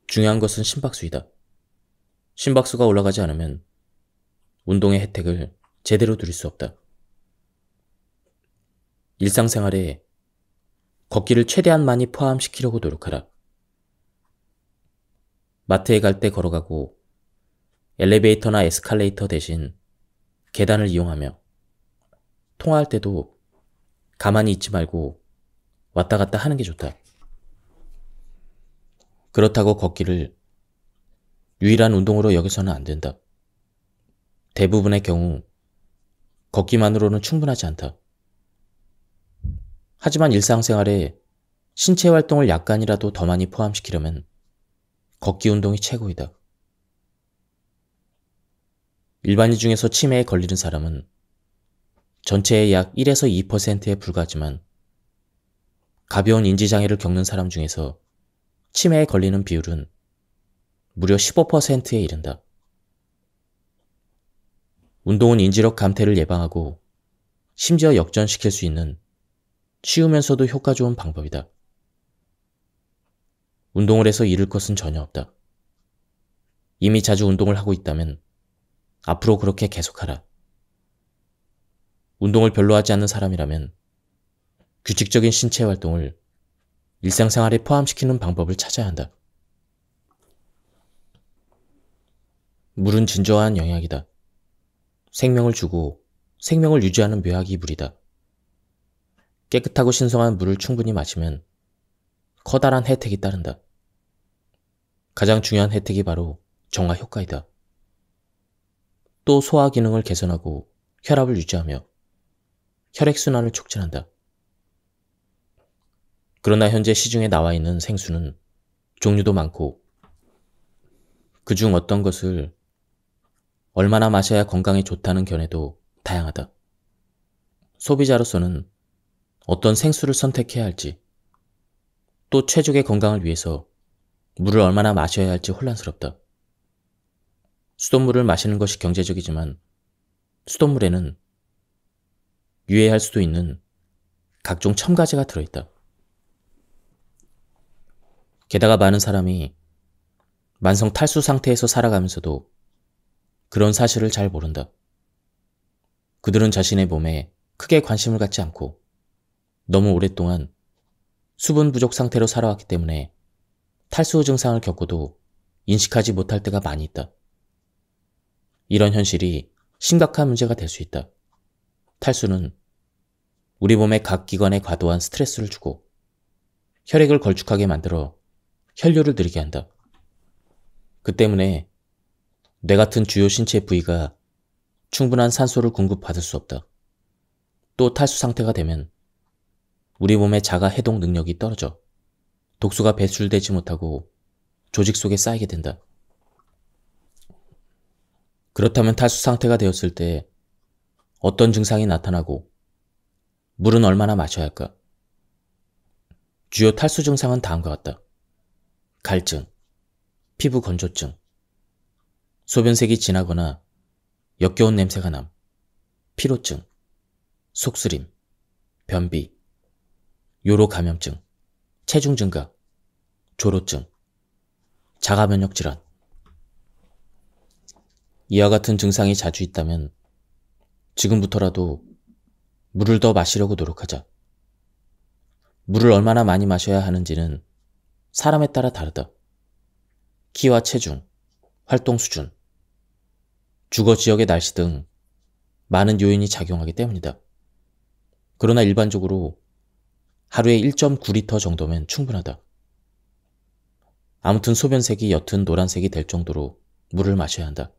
중요한 것은 심박수이다. 심박수가 올라가지 않으면 운동의 혜택을 제대로 누릴 수 없다. 일상생활에 걷기를 최대한 많이 포함시키려고 노력하라. 마트에 갈 때 걸어가고 엘리베이터나 에스컬레이터 대신 계단을 이용하며 통화할 때도 가만히 있지 말고 왔다 갔다 하는 게 좋다. 그렇다고 걷기를 유일한 운동으로 여기서는 안 된다. 대부분의 경우 걷기만으로는 충분하지 않다. 하지만 일상생활에 신체 활동을 약간이라도 더 많이 포함시키려면 걷기 운동이 최고이다. 일반인 중에서 치매에 걸리는 사람은 전체의 약 1에서 2%에 불과하지만 가벼운 인지장애를 겪는 사람 중에서 치매에 걸리는 비율은 무려 15%에 이른다. 운동은 인지력 감퇴를 예방하고 심지어 역전시킬 수 있는 쉬우면서도 효과 좋은 방법이다. 운동을 해서 잃을 것은 전혀 없다. 이미 자주 운동을 하고 있다면 앞으로 그렇게 계속하라. 운동을 별로 하지 않는 사람이라면 규칙적인 신체 활동을 일상생활에 포함시키는 방법을 찾아야 한다. 물은 진정한 영약이다. 생명을 주고 생명을 유지하는 묘약이 물이다. 깨끗하고 신성한 물을 충분히 마시면 커다란 혜택이 따른다. 가장 중요한 혜택이 바로 정화 효과이다. 또 소화 기능을 개선하고 혈압을 유지하며 혈액순환을 촉진한다. 그러나 현재 시중에 나와 있는 생수는 종류도 많고 그 중 어떤 것을 얼마나 마셔야 건강에 좋다는 견해도 다양하다. 소비자로서는 어떤 생수를 선택해야 할지 또 최적의 건강을 위해서 물을 얼마나 마셔야 할지 혼란스럽다. 수돗물을 마시는 것이 경제적이지만 수돗물에는 유해할 수도 있는 각종 첨가제가 들어있다. 게다가 많은 사람이 만성 탈수 상태에서 살아가면서도 그런 사실을 잘 모른다. 그들은 자신의 몸에 크게 관심을 갖지 않고 너무 오랫동안 수분 부족 상태로 살아왔기 때문에 탈수 증상을 겪어도 인식하지 못할 때가 많이 있다. 이런 현실이 심각한 문제가 될 수 있다. 탈수는 우리 몸의 각 기관에 과도한 스트레스를 주고 혈액을 걸쭉하게 만들어 혈뇨를들리게 한다. 그 때문에 뇌 같은 주요 신체 부위가 충분한 산소를 공급받을 수 없다. 또 탈수 상태가 되면 우리 몸의 자가 해독 능력이 떨어져 독소가 배출되지 못하고 조직 속에 쌓이게 된다. 그렇다면 탈수 상태가 되었을 때 어떤 증상이 나타나고 물은 얼마나 마셔야 할까? 주요 탈수 증상은 다음과 같다. 갈증, 피부 건조증, 소변색이 진하거나 역겨운 냄새가 남, 피로증, 속쓰림, 변비, 요로 감염증, 체중 증가, 조로증, 자가 면역 질환. 이와 같은 증상이 자주 있다면 지금부터라도 물을 더 마시려고 노력하자. 물을 얼마나 많이 마셔야 하는지는 사람에 따라 다르다. 키와 체중, 활동 수준, 주거 지역의 날씨 등 많은 요인이 작용하기 때문이다. 그러나 일반적으로 하루에 1.9리터 정도면 충분하다. 아무튼 소변색이 옅은 노란색이 될 정도로 물을 마셔야 한다.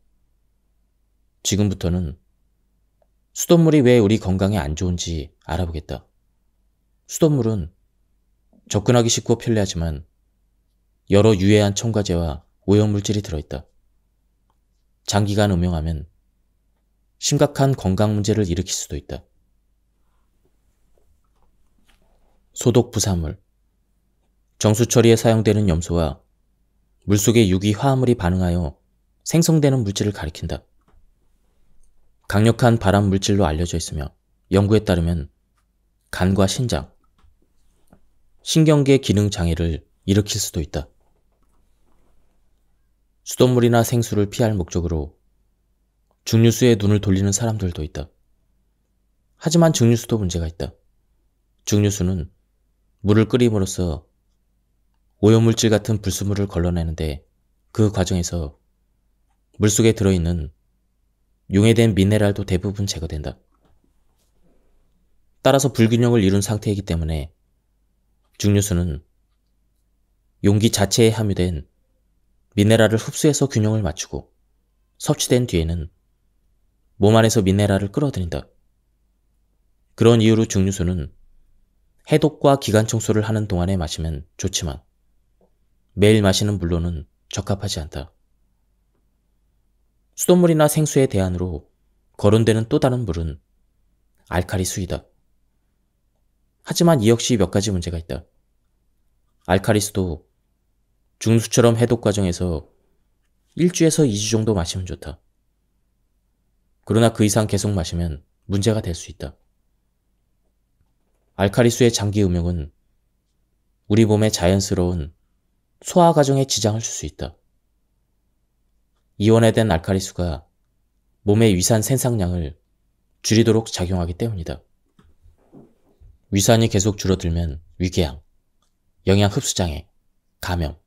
지금부터는 수돗물이 왜 우리 건강에 안 좋은지 알아보겠다. 수돗물은 접근하기 쉽고 편리하지만 여러 유해한 첨가제와 오염물질이 들어있다. 장기간 음용하면 심각한 건강 문제를 일으킬 수도 있다. 소독 부사물 정수 처리에 사용되는 염소와 물속의 유기 화합물이 반응하여 생성되는 물질을 가리킨다. 강력한 발암 물질로 알려져 있으며 연구에 따르면 간과 신장, 신경계 기능 장애를 일으킬 수도 있다. 수돗물이나 생수를 피할 목적으로 증류수에 눈을 돌리는 사람들도 있다. 하지만 증류수도 문제가 있다. 증류수는 물을 끓임으로써 오염물질 같은 불순물을 걸러내는데 그 과정에서 물속에 들어있는 용해된 미네랄도 대부분 제거된다. 따라서 불균형을 이룬 상태이기 때문에 증류수는 용기 자체에 함유된 미네랄을 흡수해서 균형을 맞추고 섭취된 뒤에는 몸 안에서 미네랄을 끌어들인다. 그런 이유로 증류수는 해독과 기관 청소를 하는 동안에 마시면 좋지만 매일 마시는 물로는 적합하지 않다. 수돗물이나 생수의 대안으로 거론되는 또 다른 물은 알카리 수이다. 하지만 이 역시 몇 가지 문제가 있다. 알카리수도 중수처럼 해독 과정에서 1주에서 2주 정도 마시면 좋다. 그러나 그 이상 계속 마시면 문제가 될 수 있다. 알카리수의 장기 음용은 우리 몸의 자연스러운 소화 과정에 지장을 줄 수 있다. 이온화된 알카리수가 몸의 위산 생산량을 줄이도록 작용하기 때문이다. 위산이 계속 줄어들면 위궤양, 영양 흡수 장애, 감염,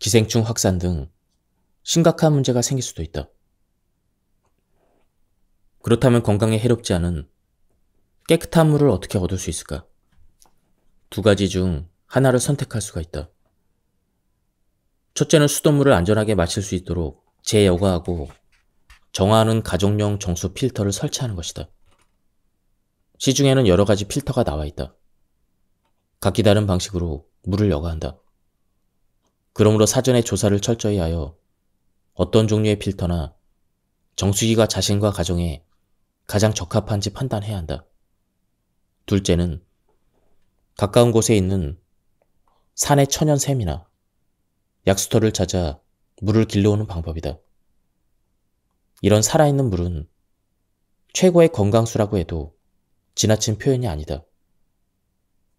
기생충 확산 등 심각한 문제가 생길 수도 있다. 그렇다면 건강에 해롭지 않은 깨끗한 물을 어떻게 얻을 수 있을까? 두 가지 중 하나를 선택할 수가 있다. 첫째는 수돗물을 안전하게 마실 수 있도록 재여과하고 정화하는 가정용 정수 필터를 설치하는 것이다. 시중에는 여러 가지 필터가 나와 있다. 각기 다른 방식으로 물을 여과한다. 그러므로 사전에 조사를 철저히 하여 어떤 종류의 필터나 정수기가 자신과 가정에 가장 적합한지 판단해야 한다. 둘째는 가까운 곳에 있는 산의 천연샘이나 약수터를 찾아 물을 길러오는 방법이다. 이런 살아있는 물은 최고의 건강수라고 해도 지나친 표현이 아니다.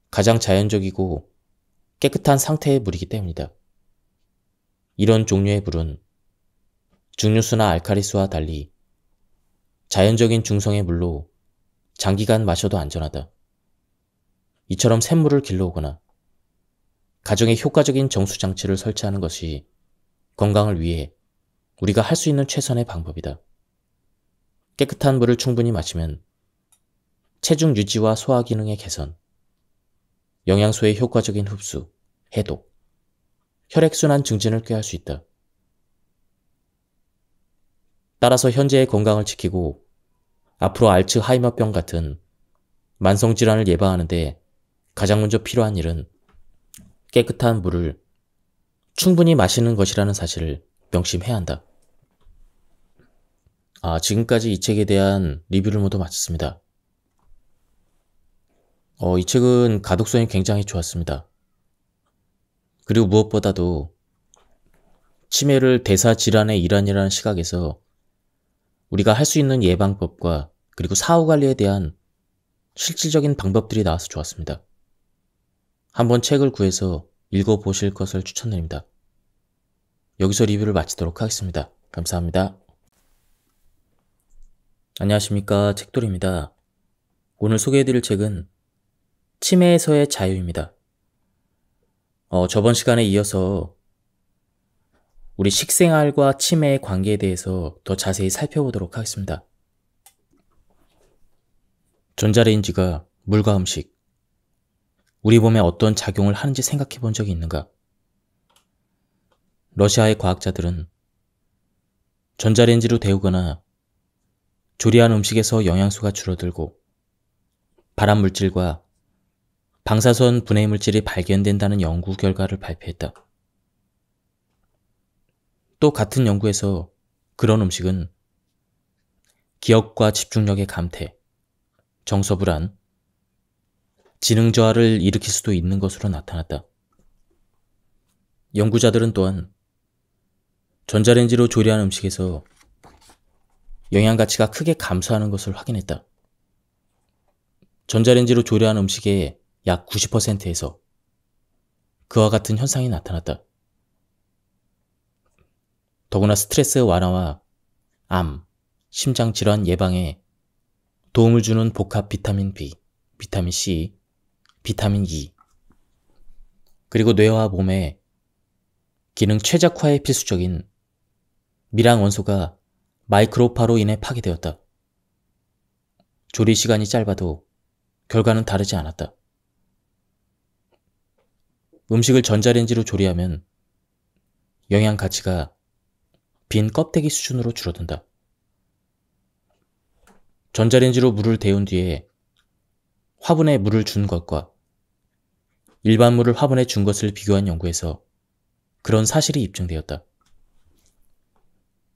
가장 자연적이고 깨끗한 상태의 물이기 때문이다. 이런 종류의 물은 중류수나 알카리수와 달리 자연적인 중성의 물로 장기간 마셔도 안전하다. 이처럼 샘물을 길러오거나 가정에 효과적인 정수장치를 설치하는 것이 건강을 위해 우리가 할 수 있는 최선의 방법이다. 깨끗한 물을 충분히 마시면 체중 유지와 소화 기능의 개선, 영양소의 효과적인 흡수, 해독, 혈액순환 증진을 꾀할 수 있다. 따라서 현재의 건강을 지키고 앞으로 알츠하이머병 같은 만성질환을 예방하는데 가장 먼저 필요한 일은 깨끗한 물을 충분히 마시는 것이라는 사실을 명심해야 한다. 아, 지금까지 이 책에 대한 리뷰를 모두 마쳤습니다. 어, 이 책은 가독성이 굉장히 좋았습니다. 그리고 무엇보다도 치매를 대사 질환의 일환이라는 시각에서 우리가 할 수 있는 예방법과 그리고 사후 관리에 대한 실질적인 방법들이 나와서 좋았습니다. 한번 책을 구해서 읽어보실 것을 추천드립니다. 여기서 리뷰를 마치도록 하겠습니다. 감사합니다. 안녕하십니까 책돌입니다. 오늘 소개해드릴 책은 치매에서의 자유입니다. 어, 저번 시간에 이어서 우리 식생활과 치매의 관계에 대해서 더 자세히 살펴보도록 하겠습니다. 전자레인지가 물과 음식, 우리 몸에 어떤 작용을 하는지 생각해 본 적이 있는가? 러시아의 과학자들은 전자레인지로 데우거나 조리한 음식에서 영양소가 줄어들고 발암물질과 방사선 분해 물질이 발견된다는 연구 결과를 발표했다. 또 같은 연구에서 그런 음식은 기억과 집중력의 감퇴, 정서 불안, 지능 저하를 일으킬 수도 있는 것으로 나타났다. 연구자들은 또한 전자레인지로 조리한 음식에서 영양 가치가 크게 감소하는 것을 확인했다. 전자레인지로 조리한 음식에 약 90%에서 그와 같은 현상이 나타났다. 더구나 스트레스 완화와 암, 심장 질환 예방에 도움을 주는 복합 비타민 B, 비타민 C, 비타민 E, 그리고 뇌와 몸의 기능 최적화에 필수적인 미랑 원소가 마이크로파로 인해 파괴되었다. 조리 시간이 짧아도 결과는 다르지 않았다. 음식을 전자레인지로 조리하면 영양 가치가 빈 껍데기 수준으로 줄어든다. 전자레인지로 물을 데운 뒤에 화분에 물을 준 것과 일반 물을 화분에 준 것을 비교한 연구에서 그런 사실이 입증되었다.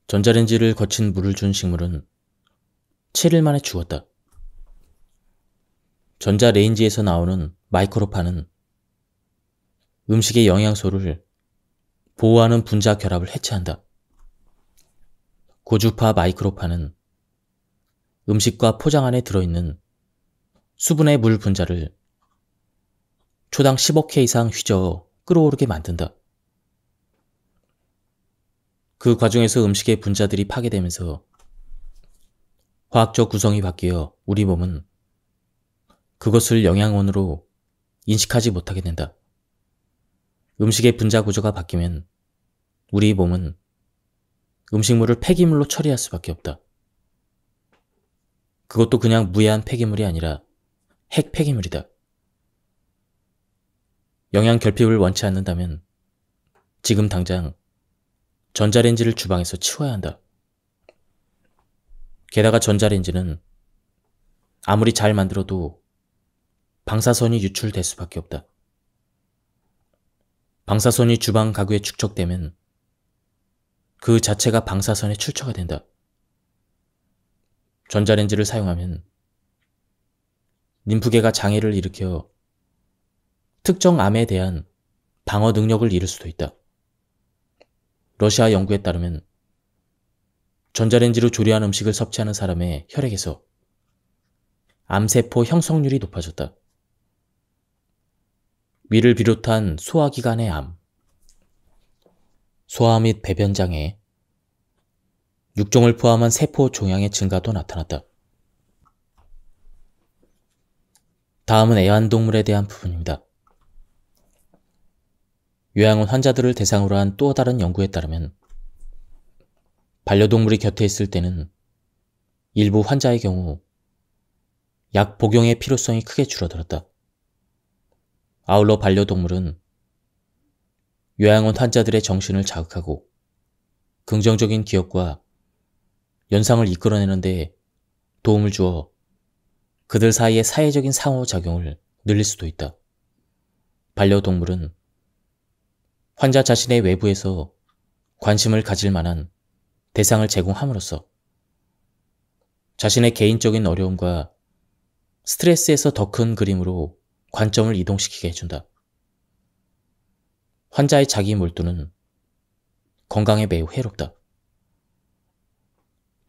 전자레인지를 거친 물을 준 식물은 7일 만에 죽었다. 전자레인지에서 나오는 마이크로파는 음식의 영양소를 보호하는 분자 결합을 해체한다. 고주파 마이크로파는 음식과 포장 안에 들어있는 수분의 물 분자를 초당 10억 회 이상 휘저어 끓어오르게 만든다. 그 과정에서 음식의 분자들이 파괴되면서 화학적 구성이 바뀌어 우리 몸은 그것을 영양원으로 인식하지 못하게 된다. 음식의 분자 구조가 바뀌면 우리 몸은 음식물을 폐기물로 처리할 수밖에 없다. 그것도 그냥 무해한 폐기물이 아니라 핵 폐기물이다. 영양 결핍을 원치 않는다면 지금 당장 전자레인지를 주방에서 치워야 한다. 게다가 전자레인지는 아무리 잘 만들어도 방사선이 유출될 수밖에 없다. 방사선이 주방 가구에 축적되면 그 자체가 방사선의 출처가 된다. 전자렌지를 사용하면 림프계가 장애를 일으켜 특정 암에 대한 방어 능력을 잃을 수도 있다. 러시아 연구에 따르면 전자렌지로 조리한 음식을 섭취하는 사람의 혈액에서 암세포 형성률이 높아졌다. 미를 비롯한 소화기관의 암, 소화 및 배변 장애, 육종을 포함한 세포 종양의 증가도 나타났다. 다음은 애완동물에 대한 부분입니다. 요양원 환자들을 대상으로 한 또 다른 연구에 따르면 반려동물이 곁에 있을 때는 일부 환자의 경우 약 복용의 필요성이 크게 줄어들었다. 아울러 반려동물은 요양원 환자들의 정신을 자극하고 긍정적인 기억과 연상을 이끌어내는데 도움을 주어 그들 사이의 사회적인 상호작용을 늘릴 수도 있다. 반려동물은 환자 자신의 외부에서 관심을 가질 만한 대상을 제공함으로써 자신의 개인적인 어려움과 스트레스에서 더 큰 그림으로 관점을 이동시키게 해준다. 환자의 자기 몰두는 건강에 매우 해롭다.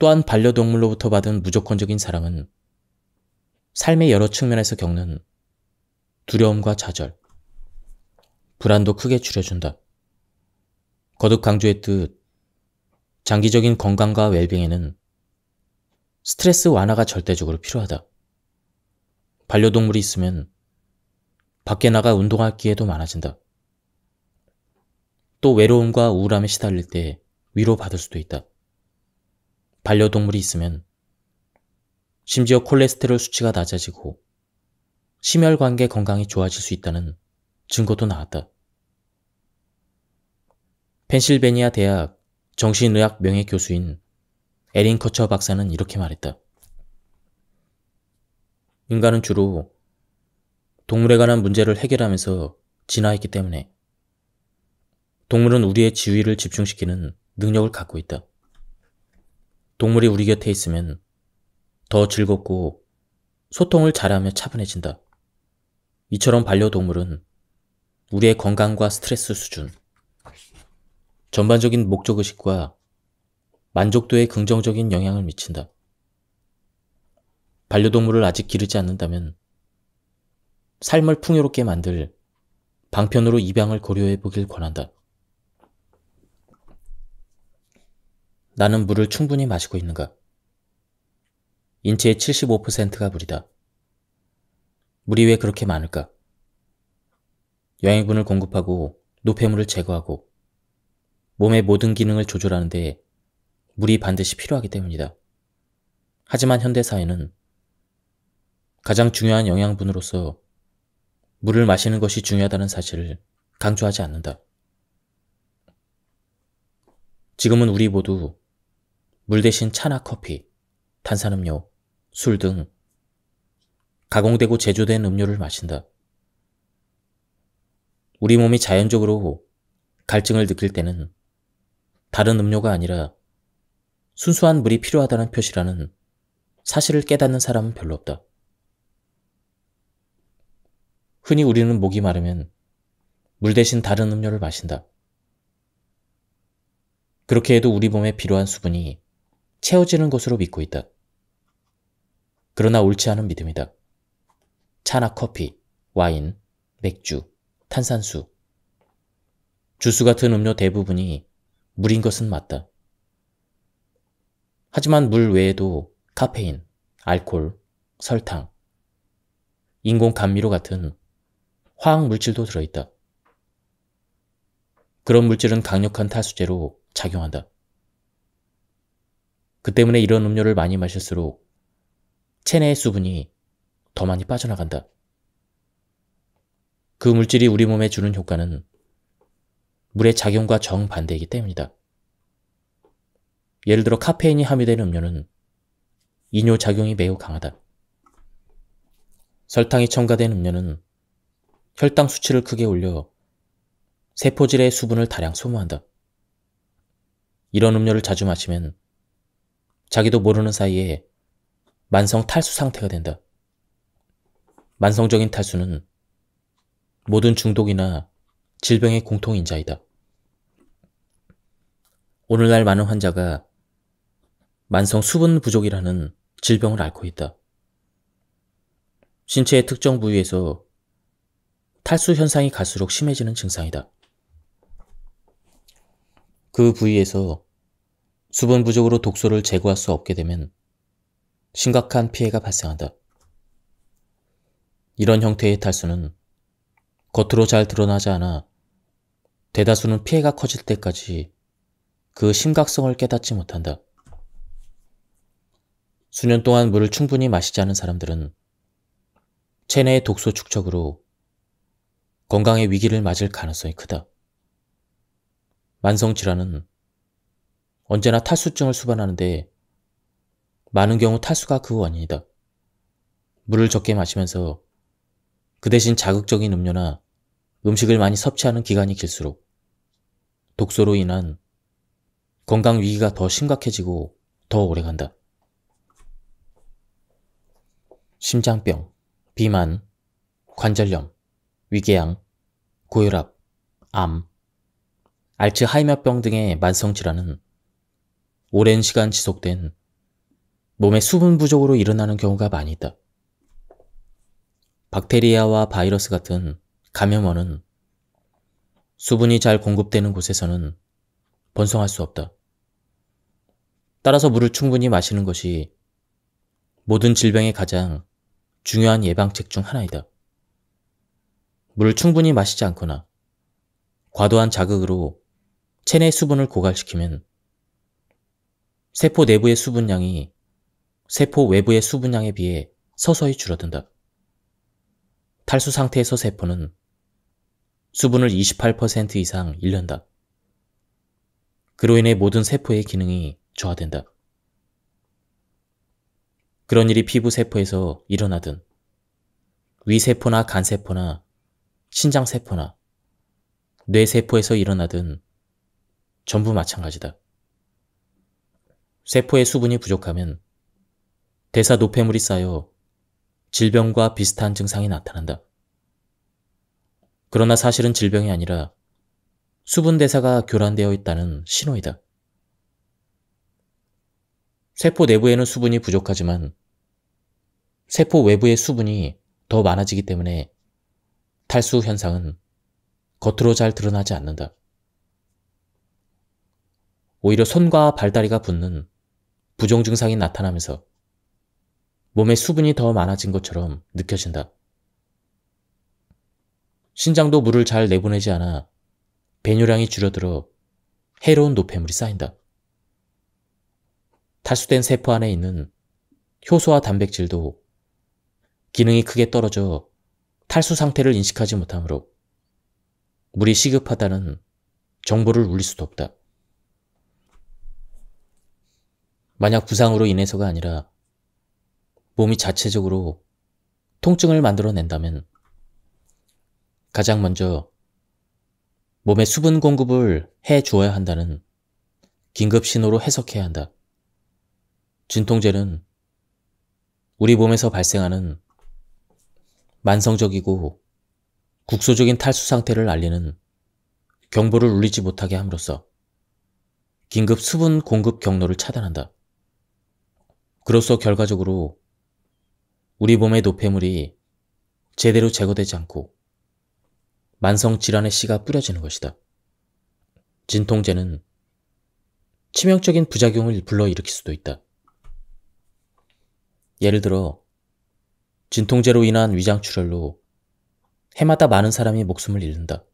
또한 반려동물로부터 받은 무조건적인 사랑은 삶의 여러 측면에서 겪는 두려움과 좌절, 불안도 크게 줄여준다. 거듭 강조했듯 장기적인 건강과 웰빙에는 스트레스 완화가 절대적으로 필요하다. 반려동물이 있으면 밖에 나가 운동할 기회도 많아진다. 또 외로움과 우울함에 시달릴 때 위로받을 수도 있다. 반려동물이 있으면 심지어 콜레스테롤 수치가 낮아지고 심혈관계 건강이 좋아질 수 있다는 증거도 나왔다. 펜실베니아 대학 정신의학 명예교수인 에린 커처 박사는 이렇게 말했다. 인간은 주로 동물에 관한 문제를 해결하면서 진화했기 때문에 동물은 우리의 지위를 집중시키는 능력을 갖고 있다. 동물이 우리 곁에 있으면 더 즐겁고 소통을 잘하며 차분해진다. 이처럼 반려동물은 우리의 건강과 스트레스 수준, 전반적인 목적의식과 만족도에 긍정적인 영향을 미친다. 반려동물을 아직 기르지 않는다면 삶을 풍요롭게 만들 방편으로 입양을 고려해 보길 권한다. 나는 물을 충분히 마시고 있는가? 인체의 75%가 물이다. 물이 왜 그렇게 많을까? 영양분을 공급하고 노폐물을 제거하고 몸의 모든 기능을 조절하는 데 물이 반드시 필요하기 때문이다. 하지만 현대사회는 가장 중요한 영양분으로서 물을 마시는 것이 중요하다는 사실을 강조하지 않는다. 지금은 우리 모두 물 대신 차나 커피, 탄산음료, 술 등 가공되고 제조된 음료를 마신다. 우리 몸이 자연적으로 갈증을 느낄 때는 다른 음료가 아니라 순수한 물이 필요하다는 표시라는 사실을 깨닫는 사람은 별로 없다. 흔히 우리는 목이 마르면 물 대신 다른 음료를 마신다. 그렇게 해도 우리 몸에 필요한 수분이 채워지는 것으로 믿고 있다. 그러나 옳지 않은 믿음이다. 차나 커피, 와인, 맥주, 탄산수, 주스 같은 음료 대부분이 물인 것은 맞다. 하지만 물 외에도 카페인, 알콜 설탕, 인공 감미료 같은 화학 물질도 들어있다. 그런 물질은 강력한 타수제로 작용한다. 그 때문에 이런 음료를 많이 마실수록 체내의 수분이 더 많이 빠져나간다. 그 물질이 우리 몸에 주는 효과는 물의 작용과 정반대이기 때문이다. 예를 들어 카페인이 함유된 음료는 이뇨 작용이 매우 강하다. 설탕이 첨가된 음료는 혈당 수치를 크게 올려 세포질의 수분을 다량 소모한다. 이런 음료를 자주 마시면 자기도 모르는 사이에 만성 탈수 상태가 된다. 만성적인 탈수는 모든 중독이나 질병의 공통인자이다. 오늘날 많은 환자가 만성 수분 부족이라는 질병을 앓고 있다. 신체의 특정 부위에서 탈수 현상이 갈수록 심해지는 증상이다. 그 부위에서 수분 부족으로 독소를 제거할 수 없게 되면 심각한 피해가 발생한다. 이런 형태의 탈수는 겉으로 잘 드러나지 않아 대다수는 피해가 커질 때까지 그 심각성을 깨닫지 못한다. 수년 동안 물을 충분히 마시지 않은 사람들은 체내의 독소 축적으로 건강의 위기를 맞을 가능성이 크다. 만성질환은 언제나 탈수증을 수반하는데 많은 경우 탈수가 그 원인이다. 물을 적게 마시면서 그 대신 자극적인 음료나 음식을 많이 섭취하는 기간이 길수록 독소로 인한 건강 위기가 더 심각해지고 더 오래 간다. 심장병, 비만, 관절염, 위궤양, 고혈압, 암, 알츠하이머병 등의 만성질환은 오랜 시간 지속된 몸의 수분 부족으로 일어나는 경우가 많이 있다. 박테리아와 바이러스 같은 감염원은 수분이 잘 공급되는 곳에서는 번성할 수 없다. 따라서 물을 충분히 마시는 것이 모든 질병의 가장 중요한 예방책 중 하나이다. 물을 충분히 마시지 않거나 과도한 자극으로 체내 수분을 고갈시키면 세포 내부의 수분량이 세포 외부의 수분량에 비해 서서히 줄어든다. 탈수 상태에서 세포는 수분을 28% 이상 잃는다. 그로 인해 모든 세포의 기능이 저하된다. 그런 일이 피부 세포에서 일어나든 위세포나 간세포나 신장세포나 뇌세포에서 일어나든 전부 마찬가지다. 세포의 수분이 부족하면 대사 노폐물이 쌓여 질병과 비슷한 증상이 나타난다. 그러나 사실은 질병이 아니라 수분 대사가 교란되어 있다는 신호이다. 세포 내부에는 수분이 부족하지만 세포 외부의 수분이 더 많아지기 때문에 탈수 현상은 겉으로 잘 드러나지 않는다. 오히려 손과 발다리가 붓는 부종 증상이 나타나면서 몸의 수분이 더 많아진 것처럼 느껴진다. 신장도 물을 잘 내보내지 않아 배뇨량이 줄어들어 해로운 노폐물이 쌓인다. 탈수된 세포 안에 있는 효소와 단백질도 기능이 크게 떨어져 탈수 상태를 인식하지 못하므로 물이 시급하다는 정보를 울릴 수도 없다. 만약 부상으로 인해서가 아니라 몸이 자체적으로 통증을 만들어낸다면 가장 먼저 몸의 수분 공급을 해 주어야 한다는 긴급 신호로 해석해야 한다. 진통제는 우리 몸에서 발생하는 만성적이고 국소적인 탈수 상태를 알리는 경보를 울리지 못하게 함으로써 긴급 수분 공급 경로를 차단한다. 그로써 결과적으로 우리 몸의 노폐물이 제대로 제거되지 않고 만성 질환의 씨가 뿌려지는 것이다. 진통제는 치명적인 부작용을 불러일으킬 수도 있다. 예를 들어 진통제로 인한 위장출혈로 해마다 많은 사람이 목숨을 잃는다.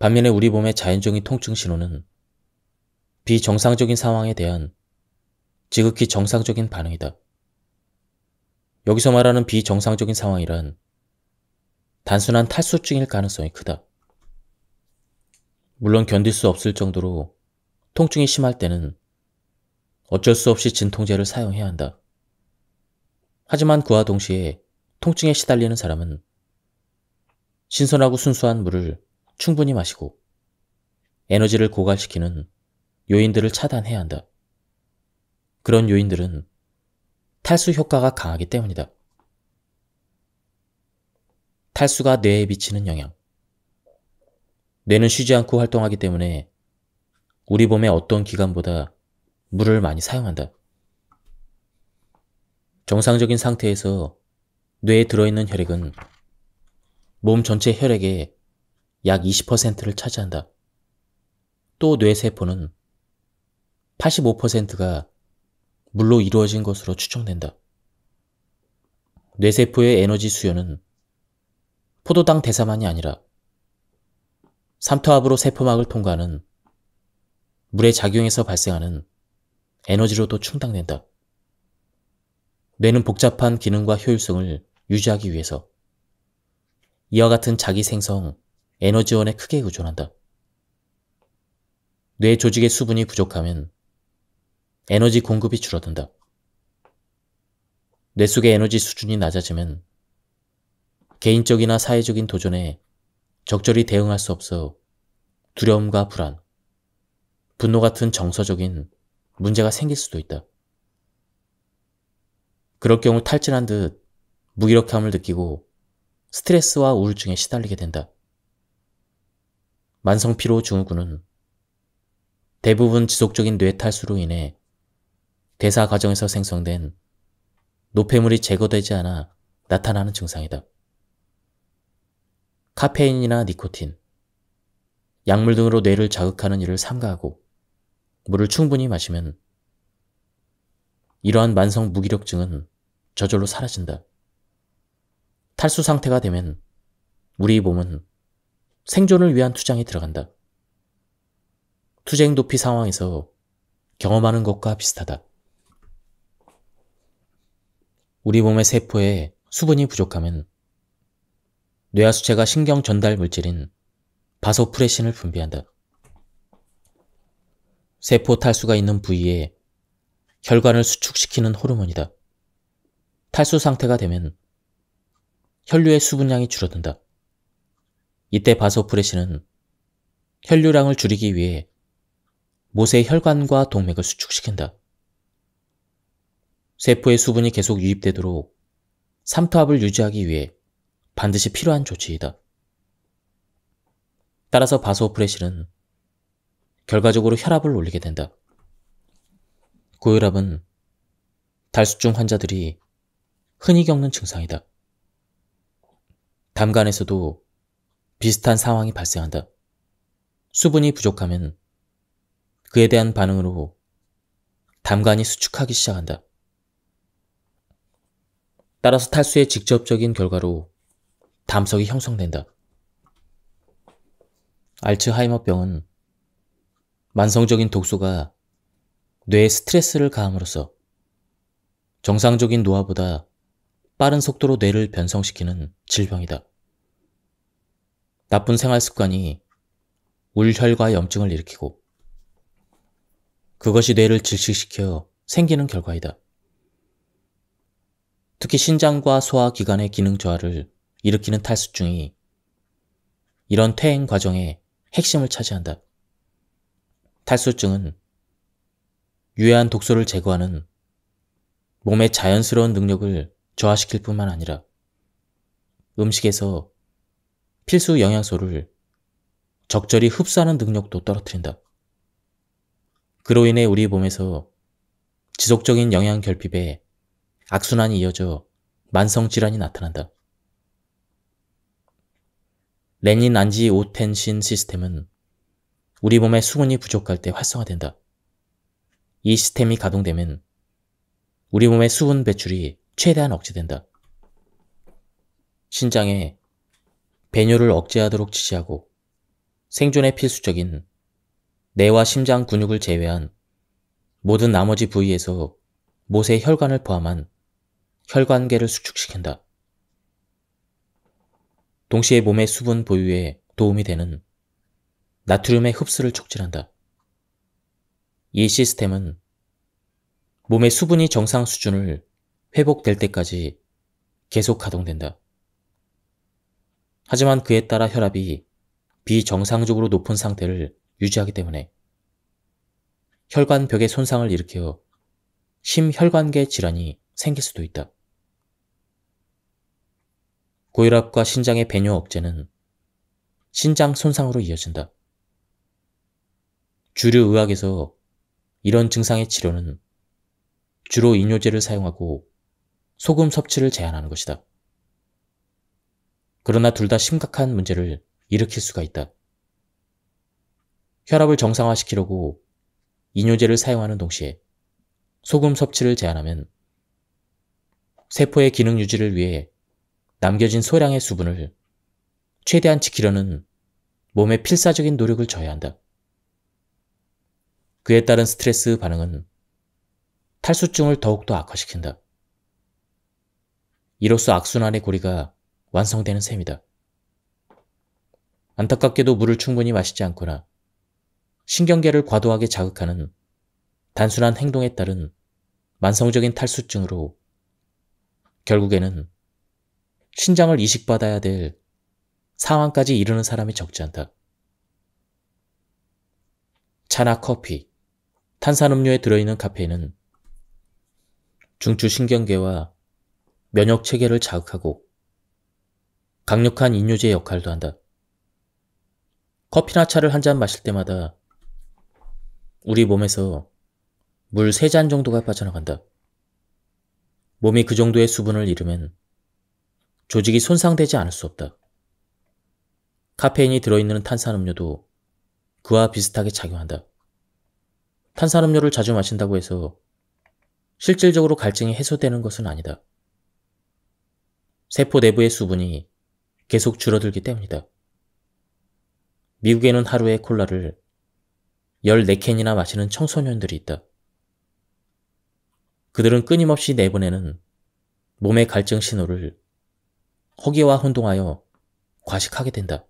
반면에 우리 몸의 자연적인 통증 신호는 비정상적인 상황에 대한 지극히 정상적인 반응이다. 여기서 말하는 비정상적인 상황이란 단순한 탈수증일 가능성이 크다. 물론 견딜 수 없을 정도로 통증이 심할 때는 어쩔 수 없이 진통제를 사용해야 한다. 하지만 그와 동시에 통증에 시달리는 사람은 신선하고 순수한 물을 충분히 마시고 에너지를 고갈시키는 요인들을 차단해야 한다. 그런 요인들은 탈수 효과가 강하기 때문이다. 탈수가 뇌에 미치는 영향. 뇌는 쉬지 않고 활동하기 때문에 우리 몸의 어떤 기관보다 물을 많이 사용한다. 정상적인 상태에서 뇌에 들어있는 혈액은 몸 전체 혈액의 약 20%를 차지한다. 또 뇌세포는 85%가 물로 이루어진 것으로 추정된다. 뇌세포의 에너지 수요는 포도당 대사만이 아니라 삼투압으로 세포막을 통과하는 물의 작용에서 발생하는 에너지로도 충당된다. 뇌는 복잡한 기능과 효율성을 유지하기 위해서 이와 같은 자기 생성, 에너지원에 크게 의존한다. 뇌 조직의 수분이 부족하면 에너지 공급이 줄어든다. 뇌 속의 에너지 수준이 낮아지면 개인적이나 사회적인 도전에 적절히 대응할 수 없어 두려움과 불안, 분노 같은 정서적인 문제가 생길 수도 있다. 그럴 경우 탈진한 듯 무기력함을 느끼고 스트레스와 우울증에 시달리게 된다. 만성피로 증후군은 대부분 지속적인 뇌탈수로 인해 대사 과정에서 생성된 노폐물이 제거되지 않아 나타나는 증상이다. 카페인이나 니코틴, 약물 등으로 뇌를 자극하는 일을 삼가하고 물을 충분히 마시면 이러한 만성 무기력증은 저절로 사라진다. 탈수 상태가 되면 우리 몸은 생존을 위한 투쟁에 들어간다. 투쟁 도피 상황에서 경험하는 것과 비슷하다. 우리 몸의 세포에 수분이 부족하면 뇌하수체가 신경 전달 물질인 바소프레신을 분비한다. 세포 탈수가 있는 부위에 혈관을 수축시키는 호르몬이다. 탈수 상태가 되면 혈류의 수분량이 줄어든다. 이때 바소프레신은 혈류량을 줄이기 위해 모세 혈관과 동맥을 수축시킨다. 세포의 수분이 계속 유입되도록 삼투압을 유지하기 위해 반드시 필요한 조치이다. 따라서 바소프레신은 결과적으로 혈압을 올리게 된다. 고혈압은 탈수증 환자들이 흔히 겪는 증상이다. 담간에서도 비슷한 상황이 발생한다. 수분이 부족하면 그에 대한 반응으로 담간이 수축하기 시작한다. 따라서 탈수의 직접적인 결과로 담석이 형성된다. 알츠하이머병은 만성적인 독소가 뇌에 스트레스를 가함으로써 정상적인 노화보다 빠른 속도로 뇌를 변성시키는 질병이다. 나쁜 생활 습관이 울혈과 염증을 일으키고 그것이 뇌를 질식시켜 생기는 결과이다. 특히 신장과 소화기관의 기능 저하를 일으키는 탈수증이 이런 퇴행 과정의 핵심을 차지한다. 탈수증은 유해한 독소를 제거하는 몸의 자연스러운 능력을 저하시킬 뿐만 아니라 음식에서 필수 영양소를 적절히 흡수하는 능력도 떨어뜨린다. 그로 인해 우리 몸에서 지속적인 영양 결핍에 악순환이 이어져 만성 질환이 나타난다. 레닌 안지 오텐신 시스템은 우리 몸의 수분이 부족할 때 활성화된다. 이 시스템이 가동되면 우리 몸의 수분 배출이 최대한 억제된다. 신장에 배뇨를 억제하도록 지시하고 생존에 필수적인 뇌와 심장 근육을 제외한 모든 나머지 부위에서 모세 혈관을 포함한 혈관계를 수축시킨다. 동시에 몸의 수분 보유에 도움이 되는 나트륨의 흡수를 촉진한다. 이 시스템은 몸의 수분이 정상 수준을 회복될 때까지 계속 가동된다. 하지만 그에 따라 혈압이 비정상적으로 높은 상태를 유지하기 때문에 혈관벽에 손상을 일으켜 심혈관계 질환이 생길 수도 있다. 고혈압과 신장의 배뇨 억제는 신장 손상으로 이어진다. 주류의학에서 이런 증상의 치료는 주로 이뇨제를 사용하고 소금 섭취를 제한하는 것이다. 그러나 둘 다 심각한 문제를 일으킬 수가 있다. 혈압을 정상화시키려고 이뇨제를 사용하는 동시에 소금 섭취를 제한하면 세포의 기능 유지를 위해 남겨진 소량의 수분을 최대한 지키려는 몸의 필사적인 노력을 져야 한다. 그에 따른 스트레스 반응은 탈수증을 더욱더 악화시킨다. 이로써 악순환의 고리가 완성되는 셈이다. 안타깝게도 물을 충분히 마시지 않거나 신경계를 과도하게 자극하는 단순한 행동에 따른 만성적인 탈수증으로 결국에는 신장을 이식받아야 될 상황까지 이르는 사람이 적지 않다. 차나 커피, 탄산음료에 들어있는 카페인은 중추신경계와 면역 체계를 자극하고 강력한 인뇨제 역할도 한다. 커피나 차를 한 잔 마실 때마다 우리 몸에서 물 세 잔 정도가 빠져나간다. 몸이 그 정도의 수분을 잃으면 조직이 손상되지 않을 수 없다. 카페인이 들어있는 탄산음료도 그와 비슷하게 작용한다. 탄산음료를 자주 마신다고 해서 실질적으로 갈증이 해소되는 것은 아니다. 세포 내부의 수분이 계속 줄어들기 때문이다. 미국에는 하루에 콜라를 14캔이나 마시는 청소년들이 있다. 그들은 끊임없이 내보내는 몸의 갈증 신호를 허기와 혼동하여 과식하게 된다.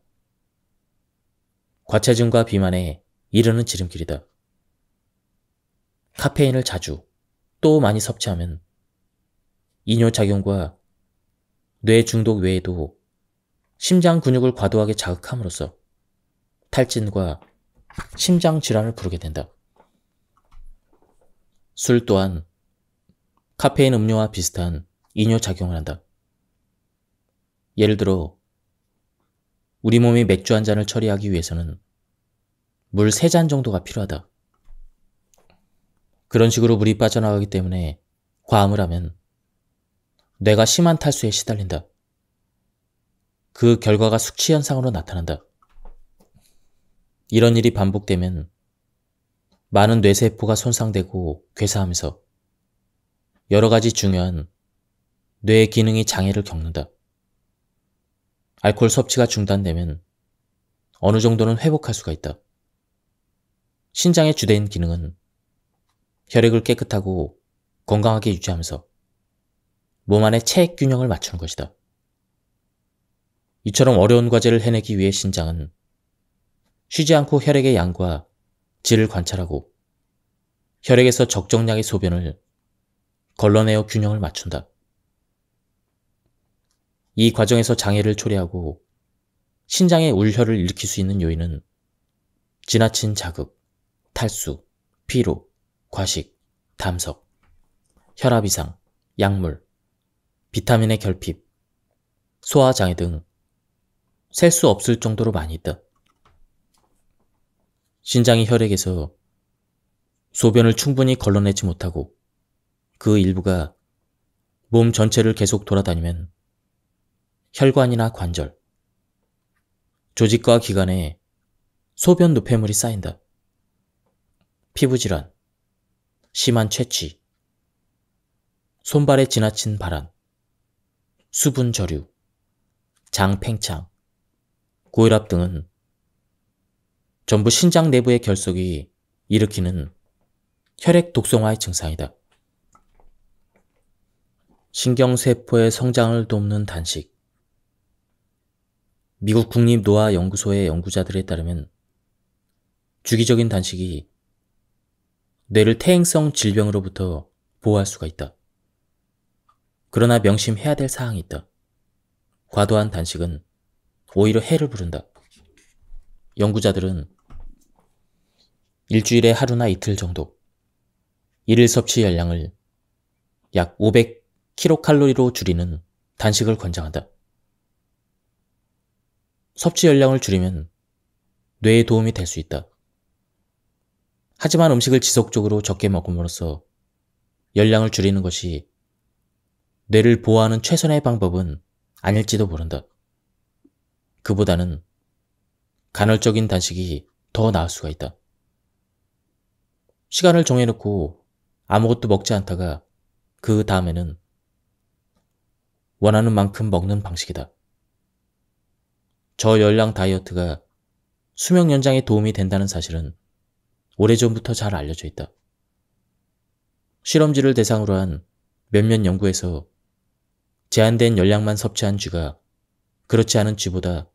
과체중과 비만에 이르는 지름길이다. 카페인을 자주 또 많이 섭취하면 이뇨작용과 뇌 중독 외에도 심장 근육을 과도하게 자극함으로써 탈진과 심장 질환을 부르게 된다. 술 또한 카페인 음료와 비슷한 이뇨 작용을 한다. 예를 들어 우리 몸이 맥주 한 잔을 처리하기 위해서는 물 세 잔 정도가 필요하다. 그런 식으로 물이 빠져나가기 때문에 과음을 하면 뇌가 심한 탈수에 시달린다. 그 결과가 숙취 현상으로 나타난다. 이런 일이 반복되면 많은 뇌세포가 손상되고 괴사하면서 여러 가지 중요한 뇌의 기능이 장애를 겪는다. 알코올 섭취가 중단되면 어느 정도는 회복할 수가 있다. 신장의 주된 기능은 혈액을 깨끗하고 건강하게 유지하면서 몸 안의 체액 균형을 맞추는 것이다. 이처럼 어려운 과제를 해내기 위해 신장은 쉬지 않고 혈액의 양과 질을 관찰하고 혈액에서 적정량의 소변을 걸러내어 균형을 맞춘다. 이 과정에서 장애를 초래하고 신장의 울혈을 일으킬 수 있는 요인은 지나친 자극, 탈수, 피로, 과식, 담석, 혈압 이상, 약물, 비타민의 결핍, 소화장애 등 셀 수 없을 정도로 많이 있다. 신장이 혈액에서 소변을 충분히 걸러내지 못하고 그 일부가 몸 전체를 계속 돌아다니면 혈관이나 관절, 조직과 기관에 소변 노폐물이 쌓인다. 피부질환, 심한 채취, 손발에 지나친 발한, 수분 저류, 장팽창, 고혈압 등은 전부 신장 내부의 결석이 일으키는 혈액 독성화의 증상이다. 신경세포의 성장을 돕는 단식 미국 국립노화연구소의 연구자들에 따르면 주기적인 단식이 뇌를 퇴행성 질병으로부터 보호할 수가 있다. 그러나 명심해야 될 사항이 있다. 과도한 단식은 오히려 해를 부른다. 연구자들은 일주일에 하루나 이틀 정도 일일 섭취 열량을 약 500kcal로 줄이는 단식을 권장한다. 섭취 열량을 줄이면 뇌에 도움이 될 수 있다. 하지만 음식을 지속적으로 적게 먹음으로써 열량을 줄이는 것이 뇌를 보호하는 최선의 방법은 아닐지도 모른다. 그보다는 간헐적인 단식이 더 나을 수가 있다. 시간을 정해놓고 아무것도 먹지 않다가 그 다음에는 원하는 만큼 먹는 방식이다. 저열량 다이어트가 수명 연장에 도움이 된다는 사실은 오래전부터 잘 알려져 있다. 실험지를 대상으로 한 몇몇 연구에서 제한된 열량만 섭취한 쥐가 그렇지 않은 쥐보다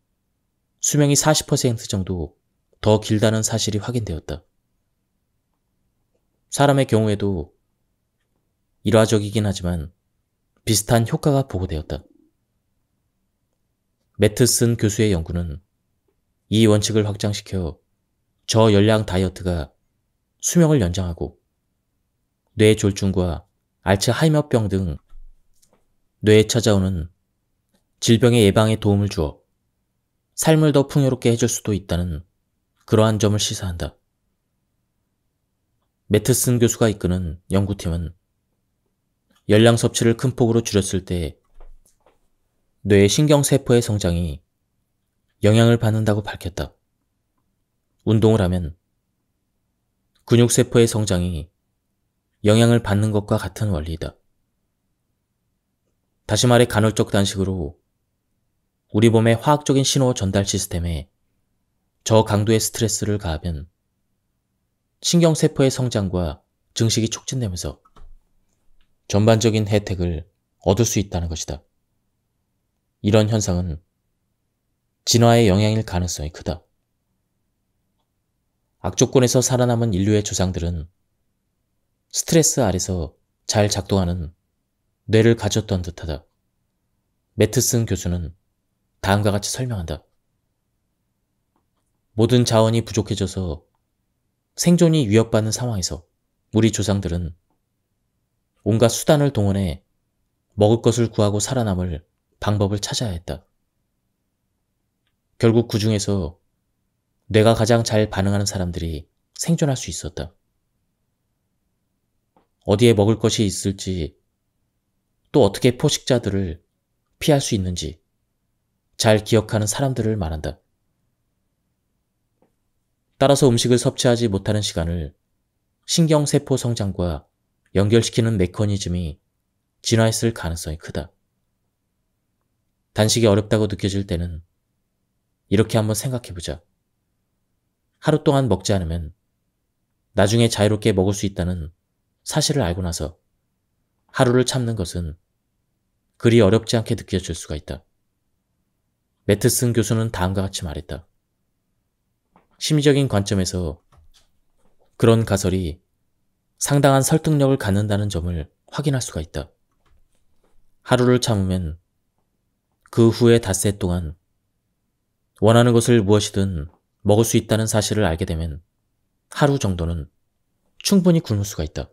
수명이 40% 정도 더 길다는 사실이 확인되었다. 사람의 경우에도 일화적이긴 하지만 비슷한 효과가 보고되었다. 매트슨 교수의 연구는 이 원칙을 확장시켜 저열량 다이어트가 수명을 연장하고 뇌졸중과 알츠하이머병 등 뇌에 찾아오는 질병의 예방에 도움을 주어 삶을 더 풍요롭게 해줄 수도 있다는 그러한 점을 시사한다. 매트슨 교수가 이끄는 연구팀은 열량 섭취를 큰 폭으로 줄였을 때 뇌의 신경세포의 성장이 영향을 받는다고 밝혔다. 운동을 하면 근육세포의 성장이 영향을 받는 것과 같은 원리다. 다시 말해 간헐적 단식으로 우리 몸의 화학적인 신호 전달 시스템에 저 강도의 스트레스를 가하면 신경세포의 성장과 증식이 촉진되면서 전반적인 혜택을 얻을 수 있다는 것이다. 이런 현상은 진화의 영향일 가능성이 크다. 악조건에서 살아남은 인류의 조상들은 스트레스 아래서 잘 작동하는 뇌를 가졌던 듯하다. 매트슨 교수는 다음과 같이 설명한다. 모든 자원이 부족해져서 생존이 위협받는 상황에서 우리 조상들은 온갖 수단을 동원해 먹을 것을 구하고 살아남을 방법을 찾아야 했다. 결국 그 중에서 뇌가 가장 잘 반응하는 사람들이 생존할 수 있었다. 어디에 먹을 것이 있을지 또 어떻게 포식자들을 피할 수 있는지 잘 기억하는 사람들을 말한다. 따라서 음식을 섭취하지 못하는 시간을 신경세포 성장과 연결시키는 메커니즘이 진화했을 가능성이 크다. 단식이 어렵다고 느껴질 때는 이렇게 한번 생각해보자. 하루 동안 먹지 않으면 나중에 자유롭게 먹을 수 있다는 사실을 알고 나서 하루를 참는 것은 그리 어렵지 않게 느껴질 수가 있다. 매트슨 교수는 다음과 같이 말했다. 심리적인 관점에서 그런 가설이 상당한 설득력을 갖는다는 점을 확인할 수가 있다. 하루를 참으면 그 후에 닷새 동안 원하는 것을 무엇이든 먹을 수 있다는 사실을 알게 되면 하루 정도는 충분히 굶을 수가 있다.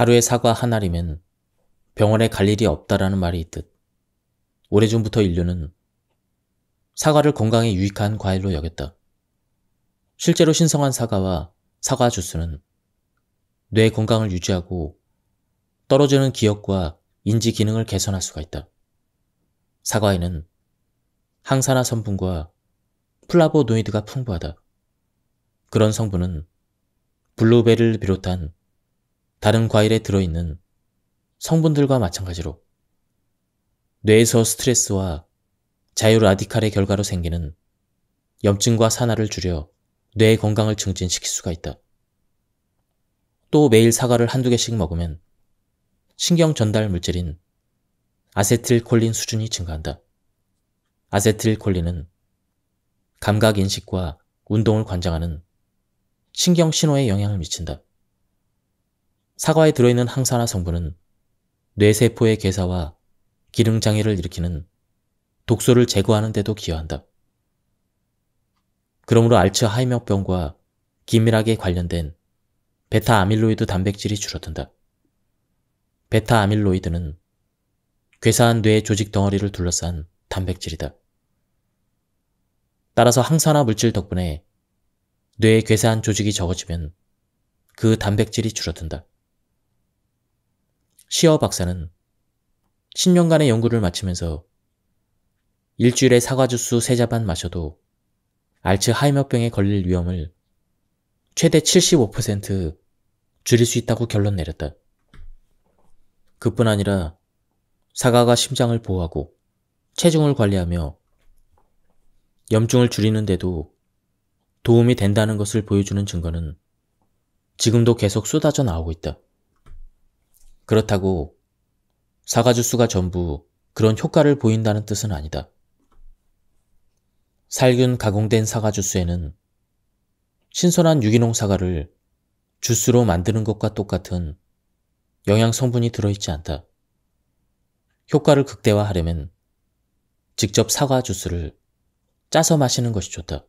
하루에 사과 한 알이면 병원에 갈 일이 없다라는 말이 있듯 오래전부터 인류는 사과를 건강에 유익한 과일로 여겼다. 실제로 신성한 사과와 사과 주스는 뇌 건강을 유지하고 떨어지는 기억과 인지 기능을 개선할 수가 있다. 사과에는 항산화 성분과 플라보노이드가 풍부하다. 그런 성분은 블루베리를 비롯한 다른 과일에 들어있는 성분들과 마찬가지로 뇌에서 스트레스와 자유라디칼의 결과로 생기는 염증과 산화를 줄여 뇌의 건강을 증진시킬 수가 있다. 또 매일 사과를 한두 개씩 먹으면 신경 전달 물질인 아세틸콜린 수준이 증가한다. 아세틸콜린은 감각 인식과 운동을 관장하는 신경 신호에 영향을 미친다. 사과에 들어있는 항산화 성분은 뇌세포의 괴사와 기능장애를 일으키는 독소를 제거하는 데도 기여한다. 그러므로 알츠하이머병과 긴밀하게 관련된 베타 아밀로이드 단백질이 줄어든다. 베타 아밀로이드는 괴사한 뇌 조직 덩어리를 둘러싼 단백질이다. 따라서 항산화 물질 덕분에 뇌의 괴사한 조직이 적어지면 그 단백질이 줄어든다. 시어 박사는 10년간의 연구를 마치면서 일주일에 사과 주스 3잔반 마셔도 알츠하이머병에 걸릴 위험을 최대 75% 줄일 수 있다고 결론 내렸다. 그뿐 아니라 사과가 심장을 보호하고 체중을 관리하며 염증을 줄이는데도 도움이 된다는 것을 보여주는 증거는 지금도 계속 쏟아져 나오고 있다. 그렇다고 사과 주스가 전부 그런 효과를 보인다는 뜻은 아니다. 살균 가공된 사과 주스에는 신선한 유기농 사과를 주스로 만드는 것과 똑같은 영양 성분이 들어있지 않다. 효과를 극대화하려면 직접 사과 주스를 짜서 마시는 것이 좋다.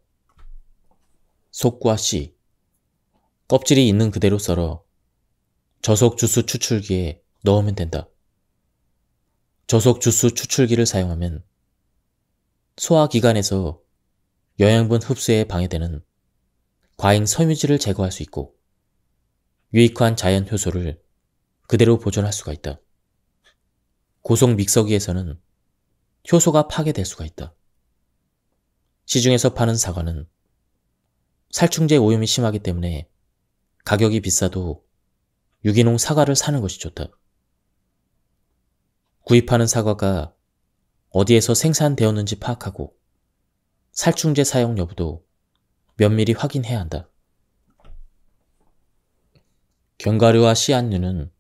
속과 씨, 껍질이 있는 그대로 썰어 저속 주수 추출기에 넣으면 된다. 저속 주수 추출기를 사용하면 소화기관에서 영양분 흡수에 방해되는 과잉 섬유질을 제거할 수 있고 유익한 자연 효소를 그대로 보존할 수가 있다. 고속 믹서기에서는 효소가 파괴될 수가 있다. 시중에서 파는 사과는 살충제 오염이 심하기 때문에 가격이 비싸도 유기농 사과를 사는 것이 좋다. 구입하는 사과가 어디에서 생산되었는지 파악하고 살충제 사용 여부도 면밀히 확인해야 한다. 견과류와 씨앗류는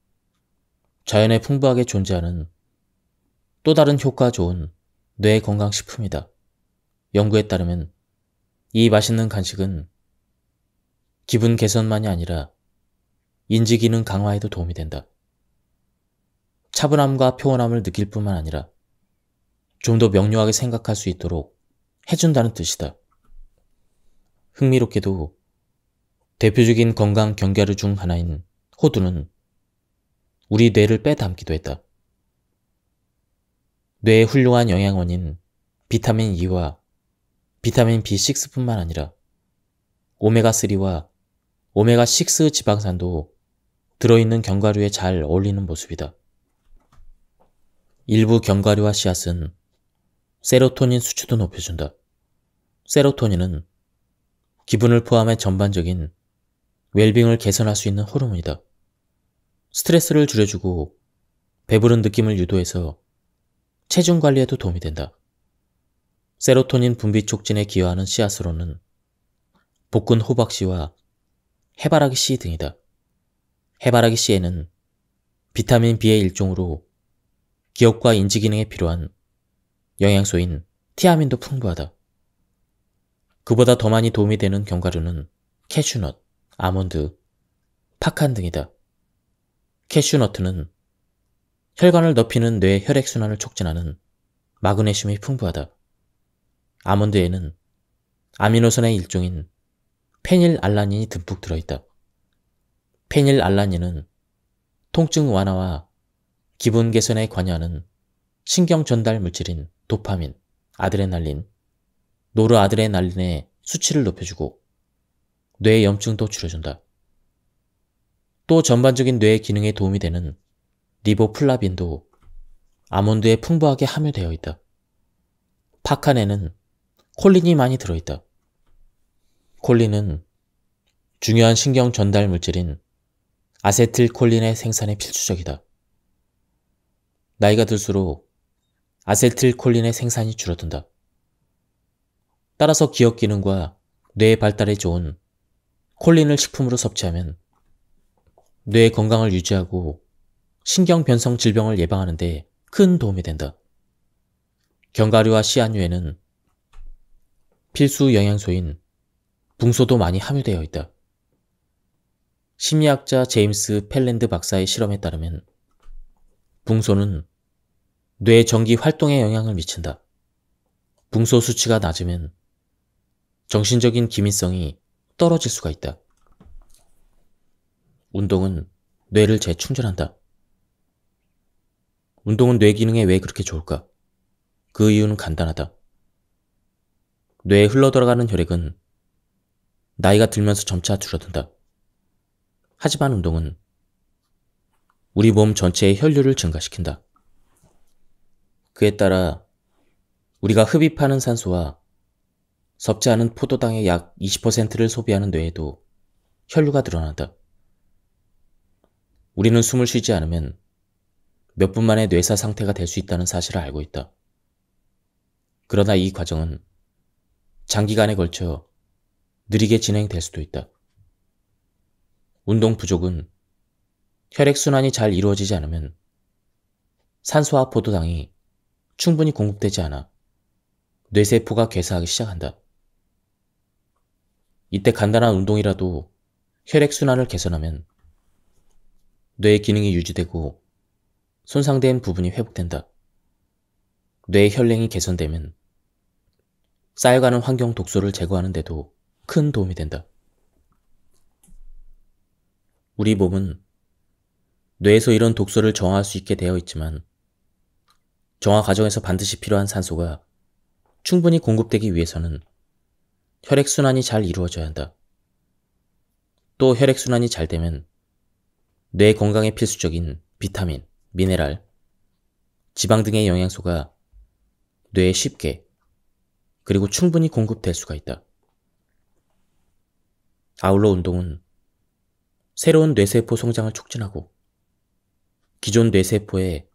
자연에 풍부하게 존재하는 또 다른 효과 좋은 뇌 건강식품이다. 연구에 따르면 이 맛있는 간식은 기분 개선만이 아니라 인지 기능 강화에도 도움이 된다. 차분함과 표현함을 느낄 뿐만 아니라 좀 더 명료하게 생각할 수 있도록 해준다는 뜻이다. 흥미롭게도 대표적인 건강 경계류 중 하나인 호두는 우리 뇌를 빼담기도 했다. 뇌의 훌륭한 영양원인 비타민 E와 비타민 B6뿐만 아니라 오메가3와 오메가6 지방산도 들어있는 견과류에 잘 어울리는 모습이다. 일부 견과류와 씨앗은 세로토닌 수치도 높여준다. 세로토닌은 기분을 포함해 전반적인 웰빙을 개선할 수 있는 호르몬이다. 스트레스를 줄여주고 배부른 느낌을 유도해서 체중 관리에도 도움이 된다. 세로토닌 분비 촉진에 기여하는 씨앗으로는 볶은 호박씨와 해바라기씨 등이다. 해바라기 씨에는 비타민 B의 일종으로 기억과 인지 기능에 필요한 영양소인 티아민도 풍부하다. 그보다 더 많이 도움이 되는 견과류는 캐슈넛, 아몬드, 파칸 등이다. 캐슈넛은 혈관을 넓히는 뇌의 혈액순환을 촉진하는 마그네슘이 풍부하다. 아몬드에는 아미노산의 일종인 페닐알라닌이 듬뿍 들어있다. 페닐 알라닌은 통증 완화와 기분 개선에 관여하는 신경 전달 물질인 도파민, 아드레날린, 노르아드레날린의 수치를 높여주고 뇌 염증도 줄여준다. 또 전반적인 뇌 기능에 도움이 되는 리보플라빈도 아몬드에 풍부하게 함유되어 있다. 파칸에는 콜린이 많이 들어있다. 콜린은 중요한 신경 전달 물질인 아세틸콜린의 생산에 필수적이다. 나이가 들수록 아세틸콜린의 생산이 줄어든다. 따라서 기억 기능과 뇌의 발달에 좋은 콜린을 식품으로 섭취하면 뇌 건강을 유지하고 신경 변성 질병을 예방하는 데 큰 도움이 된다. 견과류와 씨앗류에는 필수 영양소인 붕소도 많이 함유되어 있다. 심리학자 제임스 펠랜드 박사의 실험에 따르면 붕소는 뇌 전기 활동에 영향을 미친다. 붕소 수치가 낮으면 정신적인 기민성이 떨어질 수가 있다. 운동은 뇌를 재충전한다. 운동은 뇌 기능에 왜 그렇게 좋을까? 그 이유는 간단하다. 뇌에 흘러들어가는 혈액은 나이가 들면서 점차 줄어든다. 하지만 운동은 우리 몸 전체의 혈류를 증가시킨다. 그에 따라 우리가 흡입하는 산소와 섭취하는 포도당의 약 20%를 소비하는 뇌에도 혈류가 드러난다 우리는 숨을 쉬지 않으면 몇 분 만에 뇌사 상태가 될 수 있다는 사실을 알고 있다. 그러나 이 과정은 장기간에 걸쳐 느리게 진행될 수도 있다. 운동 부족은 혈액순환이 잘 이루어지지 않으면 산소와 포도당이 충분히 공급되지 않아 뇌세포가 괴사하기 시작한다. 이때 간단한 운동이라도 혈액순환을 개선하면 뇌의 기능이 유지되고 손상된 부분이 회복된다. 뇌의 혈랭이 개선되면 쌓여가는 환경 독소를 제거하는데도 큰 도움이 된다. 우리 몸은 뇌에서 이런 독소를 정화할 수 있게 되어 있지만 정화 과정에서 반드시 필요한 산소가 충분히 공급되기 위해서는 혈액순환이 잘 이루어져야 한다. 또 혈액순환이 잘 되면 뇌 건강에 필수적인 비타민, 미네랄, 지방 등의 영양소가 뇌에 쉽게 그리고 충분히 공급될 수가 있다. 아울러 운동은 새로운 뇌세포 성장을 촉진하고 기존 뇌세포의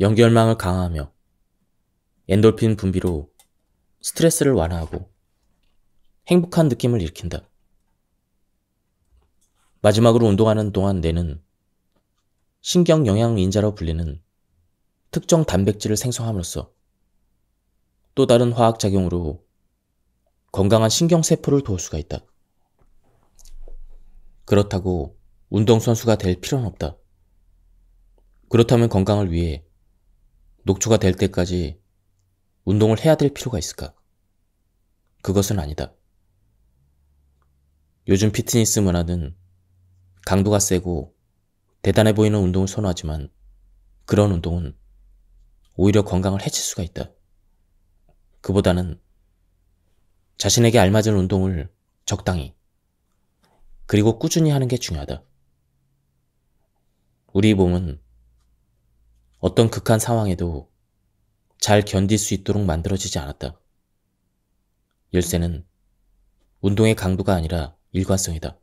연결망을 강화하며 엔돌핀 분비로 스트레스를 완화하고 행복한 느낌을 일으킨다. 마지막으로 운동하는 동안 뇌는 신경 영양인자로 불리는 특정 단백질을 생성함으로써 또 다른 화학작용으로 건강한 신경세포를 도울 수가 있다. 그렇다고 운동선수가 될 필요는 없다. 그렇다면 건강을 위해 녹초가 될 때까지 운동을 해야 될 필요가 있을까? 그것은 아니다. 요즘 피트니스 문화는 강도가 세고 대단해 보이는 운동을 선호하지만 그런 운동은 오히려 건강을 해칠 수가 있다. 그보다는 자신에게 알맞은 운동을 적당히 그리고 꾸준히 하는 게 중요하다. 우리 몸은 어떤 극한 상황에도 잘 견딜 수 있도록 만들어지지 않았다. 열쇠는 운동의 강도가 아니라 일관성이다.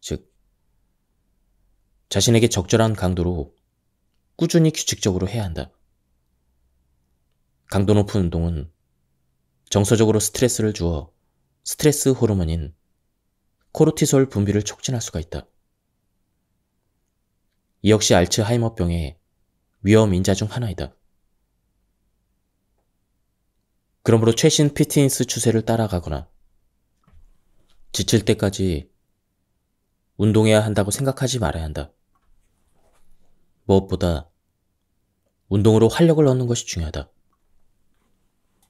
즉, 자신에게 적절한 강도로 꾸준히 규칙적으로 해야 한다. 강도 높은 운동은 정서적으로 스트레스를 주어 스트레스 호르몬인 코르티솔 분비를 촉진할 수가 있다. 이 역시 알츠하이머병의 위험 인자 중 하나이다. 그러므로 최신 피트니스 추세를 따라가거나 지칠 때까지 운동해야 한다고 생각하지 말아야 한다. 무엇보다 운동으로 활력을 얻는 것이 중요하다.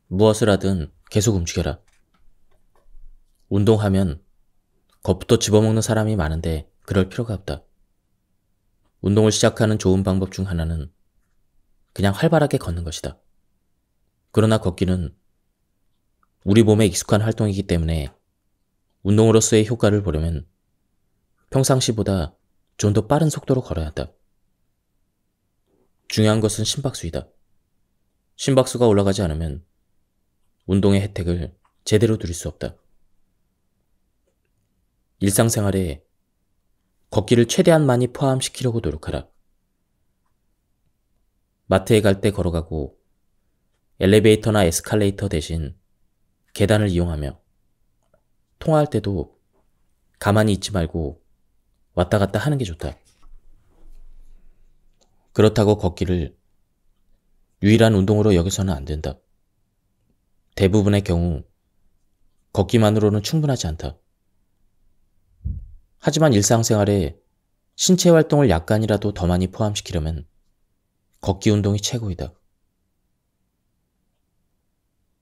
무엇을 하든 계속 움직여라. 운동하면 겁부터 집어먹는 사람이 많은데 그럴 필요가 없다. 운동을 시작하는 좋은 방법 중 하나는 그냥 활발하게 걷는 것이다. 그러나 걷기는 우리 몸에 익숙한 활동이기 때문에 운동으로서의 효과를 보려면 평상시보다 좀 더 빠른 속도로 걸어야 한다. 중요한 것은 심박수이다. 심박수가 올라가지 않으면 운동의 혜택을 제대로 누릴 수 없다. 일상생활에 걷기를 최대한 많이 포함시키려고 노력하라. 마트에 갈 때 걸어가고 엘리베이터나 에스컬레이터 대신 계단을 이용하며 통화할 때도 가만히 있지 말고 왔다 갔다 하는 게 좋다. 그렇다고 걷기를 유일한 운동으로 여기서는 안 된다. 대부분의 경우 걷기만으로는 충분하지 않다. 하지만 일상생활에 신체 활동을 약간이라도 더 많이 포함시키려면 걷기 운동이 최고이다.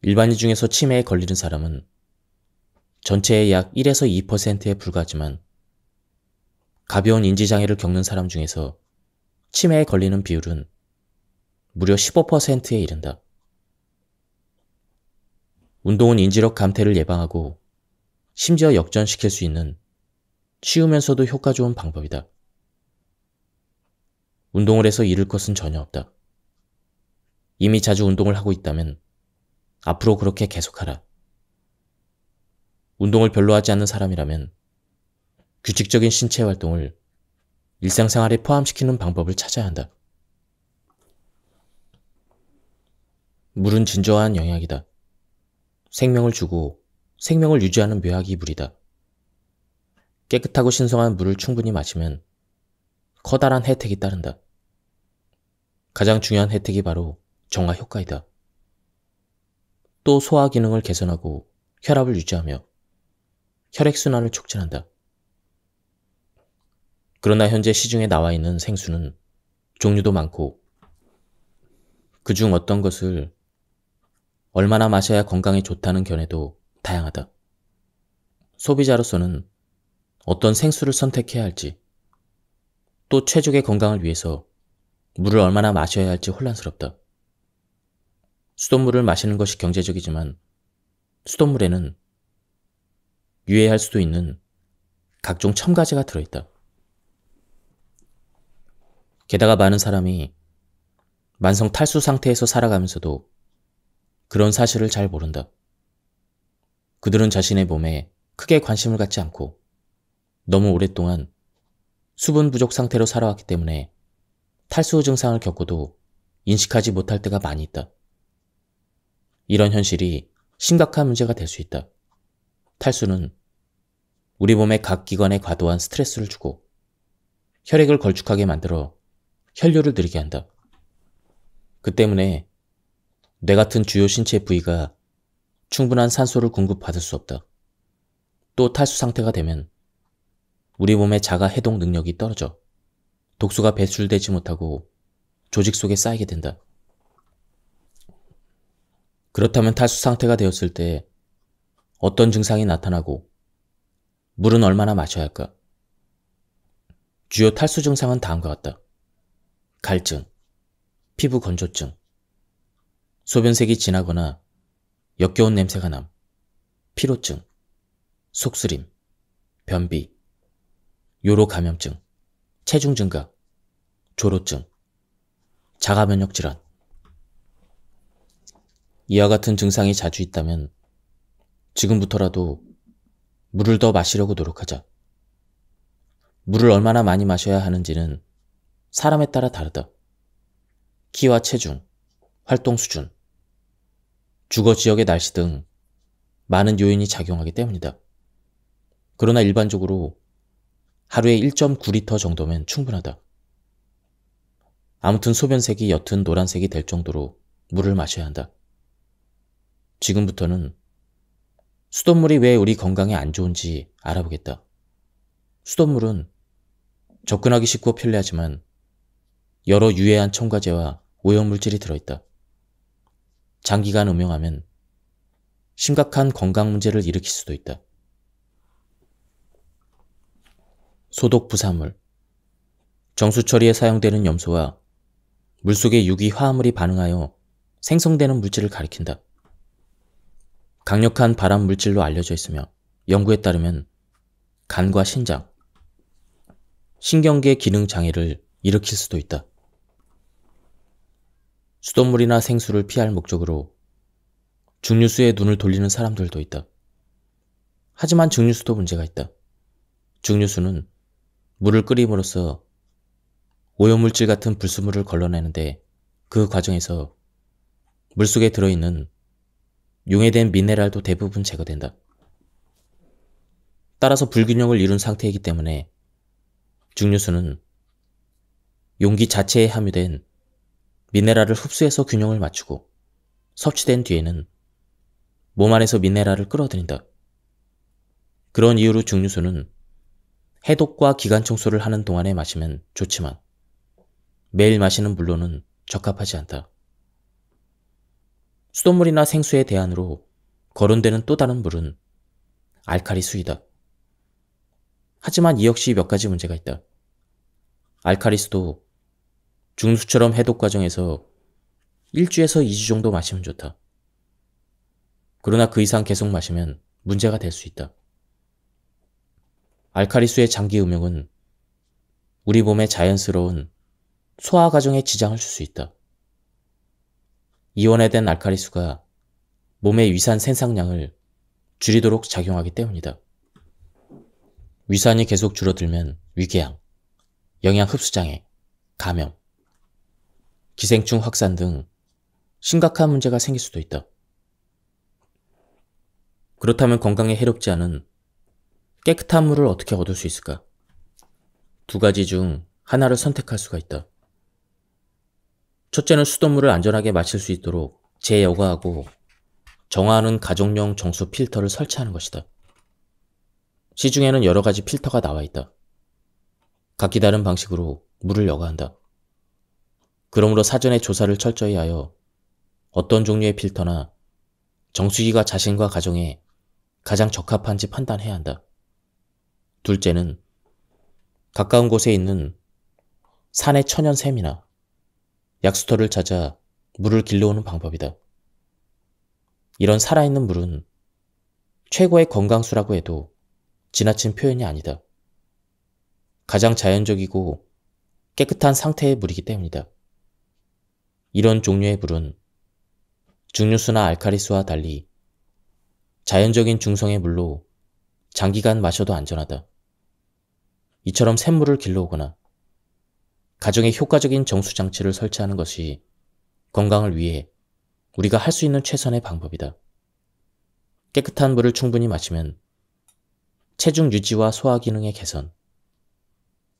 일반인 중에서 치매에 걸리는 사람은 전체의 약 1에서 2%에 불과하지만 가벼운 인지장애를 겪는 사람 중에서 치매에 걸리는 비율은 무려 15%에 이른다. 운동은 인지력 감퇴를 예방하고 심지어 역전시킬 수 있는 쉬우면서도 효과 좋은 방법이다. 운동을 해서 잃을 것은 전혀 없다. 이미 자주 운동을 하고 있다면 앞으로 그렇게 계속하라. 운동을 별로 하지 않는 사람이라면 규칙적인 신체 활동을 일상생활에 포함시키는 방법을 찾아야 한다. 물은 진저한 영약이다. 생명을 주고 생명을 유지하는 묘약이 물이다. 깨끗하고 신성한 물을 충분히 마시면 커다란 혜택이 따른다. 가장 중요한 혜택이 바로 정화 효과이다. 또 소화 기능을 개선하고 혈압을 유지하며 혈액순환을 촉진한다. 그러나 현재 시중에 나와 있는 생수는 종류도 많고 그중 어떤 것을 얼마나 마셔야 건강에 좋다는 견해도 다양하다. 소비자로서는 어떤 생수를 선택해야 할지, 또 최적의 건강을 위해서 물을 얼마나 마셔야 할지 혼란스럽다. 수돗물을 마시는 것이 경제적이지만 수돗물에는 유해할 수도 있는 각종 첨가제가 들어있다. 게다가 많은 사람이 만성 탈수 상태에서 살아가면서도 그런 사실을 잘 모른다. 그들은 자신의 몸에 크게 관심을 갖지 않고 너무 오랫동안 수분 부족 상태로 살아왔기 때문에 탈수 증상을 겪고도 인식하지 못할 때가 많이 있다. 이런 현실이 심각한 문제가 될 수 있다. 탈수는 우리 몸의 각 기관에 과도한 스트레스를 주고 혈액을 걸쭉하게 만들어 혈류를 느리게 한다. 그 때문에 뇌 같은 주요 신체 부위가 충분한 산소를 공급받을 수 없다. 또 탈수 상태가 되면 우리 몸의 자가 해독 능력이 떨어져 독소가 배출되지 못하고 조직 속에 쌓이게 된다. 그렇다면 탈수 상태가 되었을 때 어떤 증상이 나타나고 물은 얼마나 마셔야 할까? 주요 탈수 증상은 다음과 같다. 갈증, 피부 건조증, 소변색이 진하거나 역겨운 냄새가 남, 피로증, 속쓰림, 변비, 요로 감염증, 체중 증가, 조로증, 자가 면역 질환. 이와 같은 증상이 자주 있다면 지금부터라도 물을 더 마시려고 노력하자. 물을 얼마나 많이 마셔야 하는지는 사람에 따라 다르다. 키와 체중, 활동 수준, 주거 지역의 날씨 등 많은 요인이 작용하기 때문이다. 그러나 일반적으로 하루에 1.9리터 정도면 충분하다. 아무튼 소변색이 옅은 노란색이 될 정도로 물을 마셔야 한다. 지금부터는 수돗물이 왜 우리 건강에 안 좋은지 알아보겠다. 수돗물은 접근하기 쉽고 편리하지만 여러 유해한 첨가제와 오염물질이 들어있다. 장기간 음용하면 심각한 건강 문제를 일으킬 수도 있다. 소독 부사물, 정수 처리에 사용되는 염소와 물속의 유기 화합물이 반응하여 생성되는 물질을 가리킨다. 강력한 발암 물질로 알려져 있으며 연구에 따르면 간과 신장, 신경계 기능 장애를 일으킬 수도 있다. 수돗물이나 생수를 피할 목적으로 증류수에 눈을 돌리는 사람들도 있다. 하지만 증류수도 문제가 있다. 증류수는 물을 끓임으로써 오염물질 같은 불순물을 걸러내는데 그 과정에서 물속에 들어있는 용해된 미네랄도 대부분 제거된다. 따라서 불균형을 이룬 상태이기 때문에 중류수는 용기 자체에 함유된 미네랄을 흡수해서 균형을 맞추고 섭취된 뒤에는 몸 안에서 미네랄을 끌어들인다. 그런 이유로 중류수는 해독과 기관 청소를 하는 동안에 마시면 좋지만 매일 마시는 물로는 적합하지 않다. 수돗물이나 생수의 대안으로 거론되는 또 다른 물은 알카리 수이다. 하지만 이 역시 몇 가지 문제가 있다. 알카리수도 중수처럼 해독 과정에서 1주에서 2주 정도 마시면 좋다. 그러나 그 이상 계속 마시면 문제가 될 수 있다. 알카리수의 장기 음용은 우리 몸의 자연스러운 소화 과정에 지장을 줄 수 있다. 이온화된 알카리수가 몸의 위산 생성량을 줄이도록 작용하기 때문이다. 위산이 계속 줄어들면 위궤양, 영양 흡수장애, 감염, 기생충 확산 등 심각한 문제가 생길 수도 있다. 그렇다면 건강에 해롭지 않은 깨끗한 물을 어떻게 얻을 수 있을까? 두 가지 중 하나를 선택할 수가 있다. 첫째는 수돗물을 안전하게 마실 수 있도록 재여과하고 정화하는 가정용 정수 필터를 설치하는 것이다. 시중에는 여러 가지 필터가 나와 있다. 각기 다른 방식으로 물을 여과한다. 그러므로 사전에 조사를 철저히 하여 어떤 종류의 필터나 정수기가 자신과 가정에 가장 적합한지 판단해야 한다. 둘째는 가까운 곳에 있는 산의 천연샘이나 약수터를 찾아 물을 길러오는 방법이다. 이런 살아있는 물은 최고의 건강수라고 해도 지나친 표현이 아니다. 가장 자연적이고 깨끗한 상태의 물이기 때문이다. 이런 종류의 물은 중류수나 알카리수와 달리 자연적인 중성의 물로 장기간 마셔도 안전하다. 이처럼 샘물을 길러오거나 가정에 효과적인 정수장치를 설치하는 것이 건강을 위해 우리가 할 수 있는 최선의 방법이다. 깨끗한 물을 충분히 마시면 체중 유지와 소화 기능의 개선,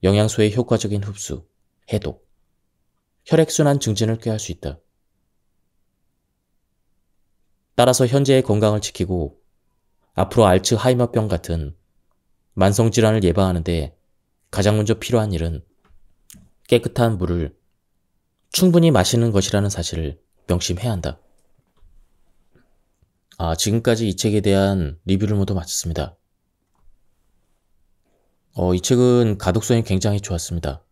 영양소의 효과적인 흡수, 해독, 혈액순환 증진을 꾀할 수 있다. 따라서 현재의 건강을 지키고 앞으로 알츠하이머병 같은 만성질환을 예방하는데 가장 먼저 필요한 일은 깨끗한 물을 충분히 마시는 것이라는 사실을 명심해야 한다. 아, 지금까지 이 책에 대한 리뷰를 모두 마쳤습니다. 어, 이 책은 가독성이 굉장히 좋았습니다.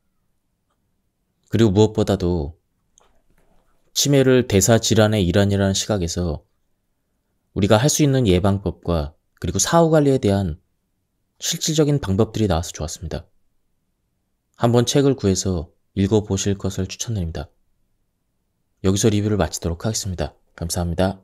그리고 무엇보다도 치매를 대사 질환의 일환이라는 시각에서 우리가 할 수 있는 예방법과 그리고 사후 관리에 대한 실질적인 방법들이 나와서 좋았습니다. 한번 책을 구해서 읽어보실 것을 추천드립니다. 여기서 리뷰를 마치도록 하겠습니다. 감사합니다.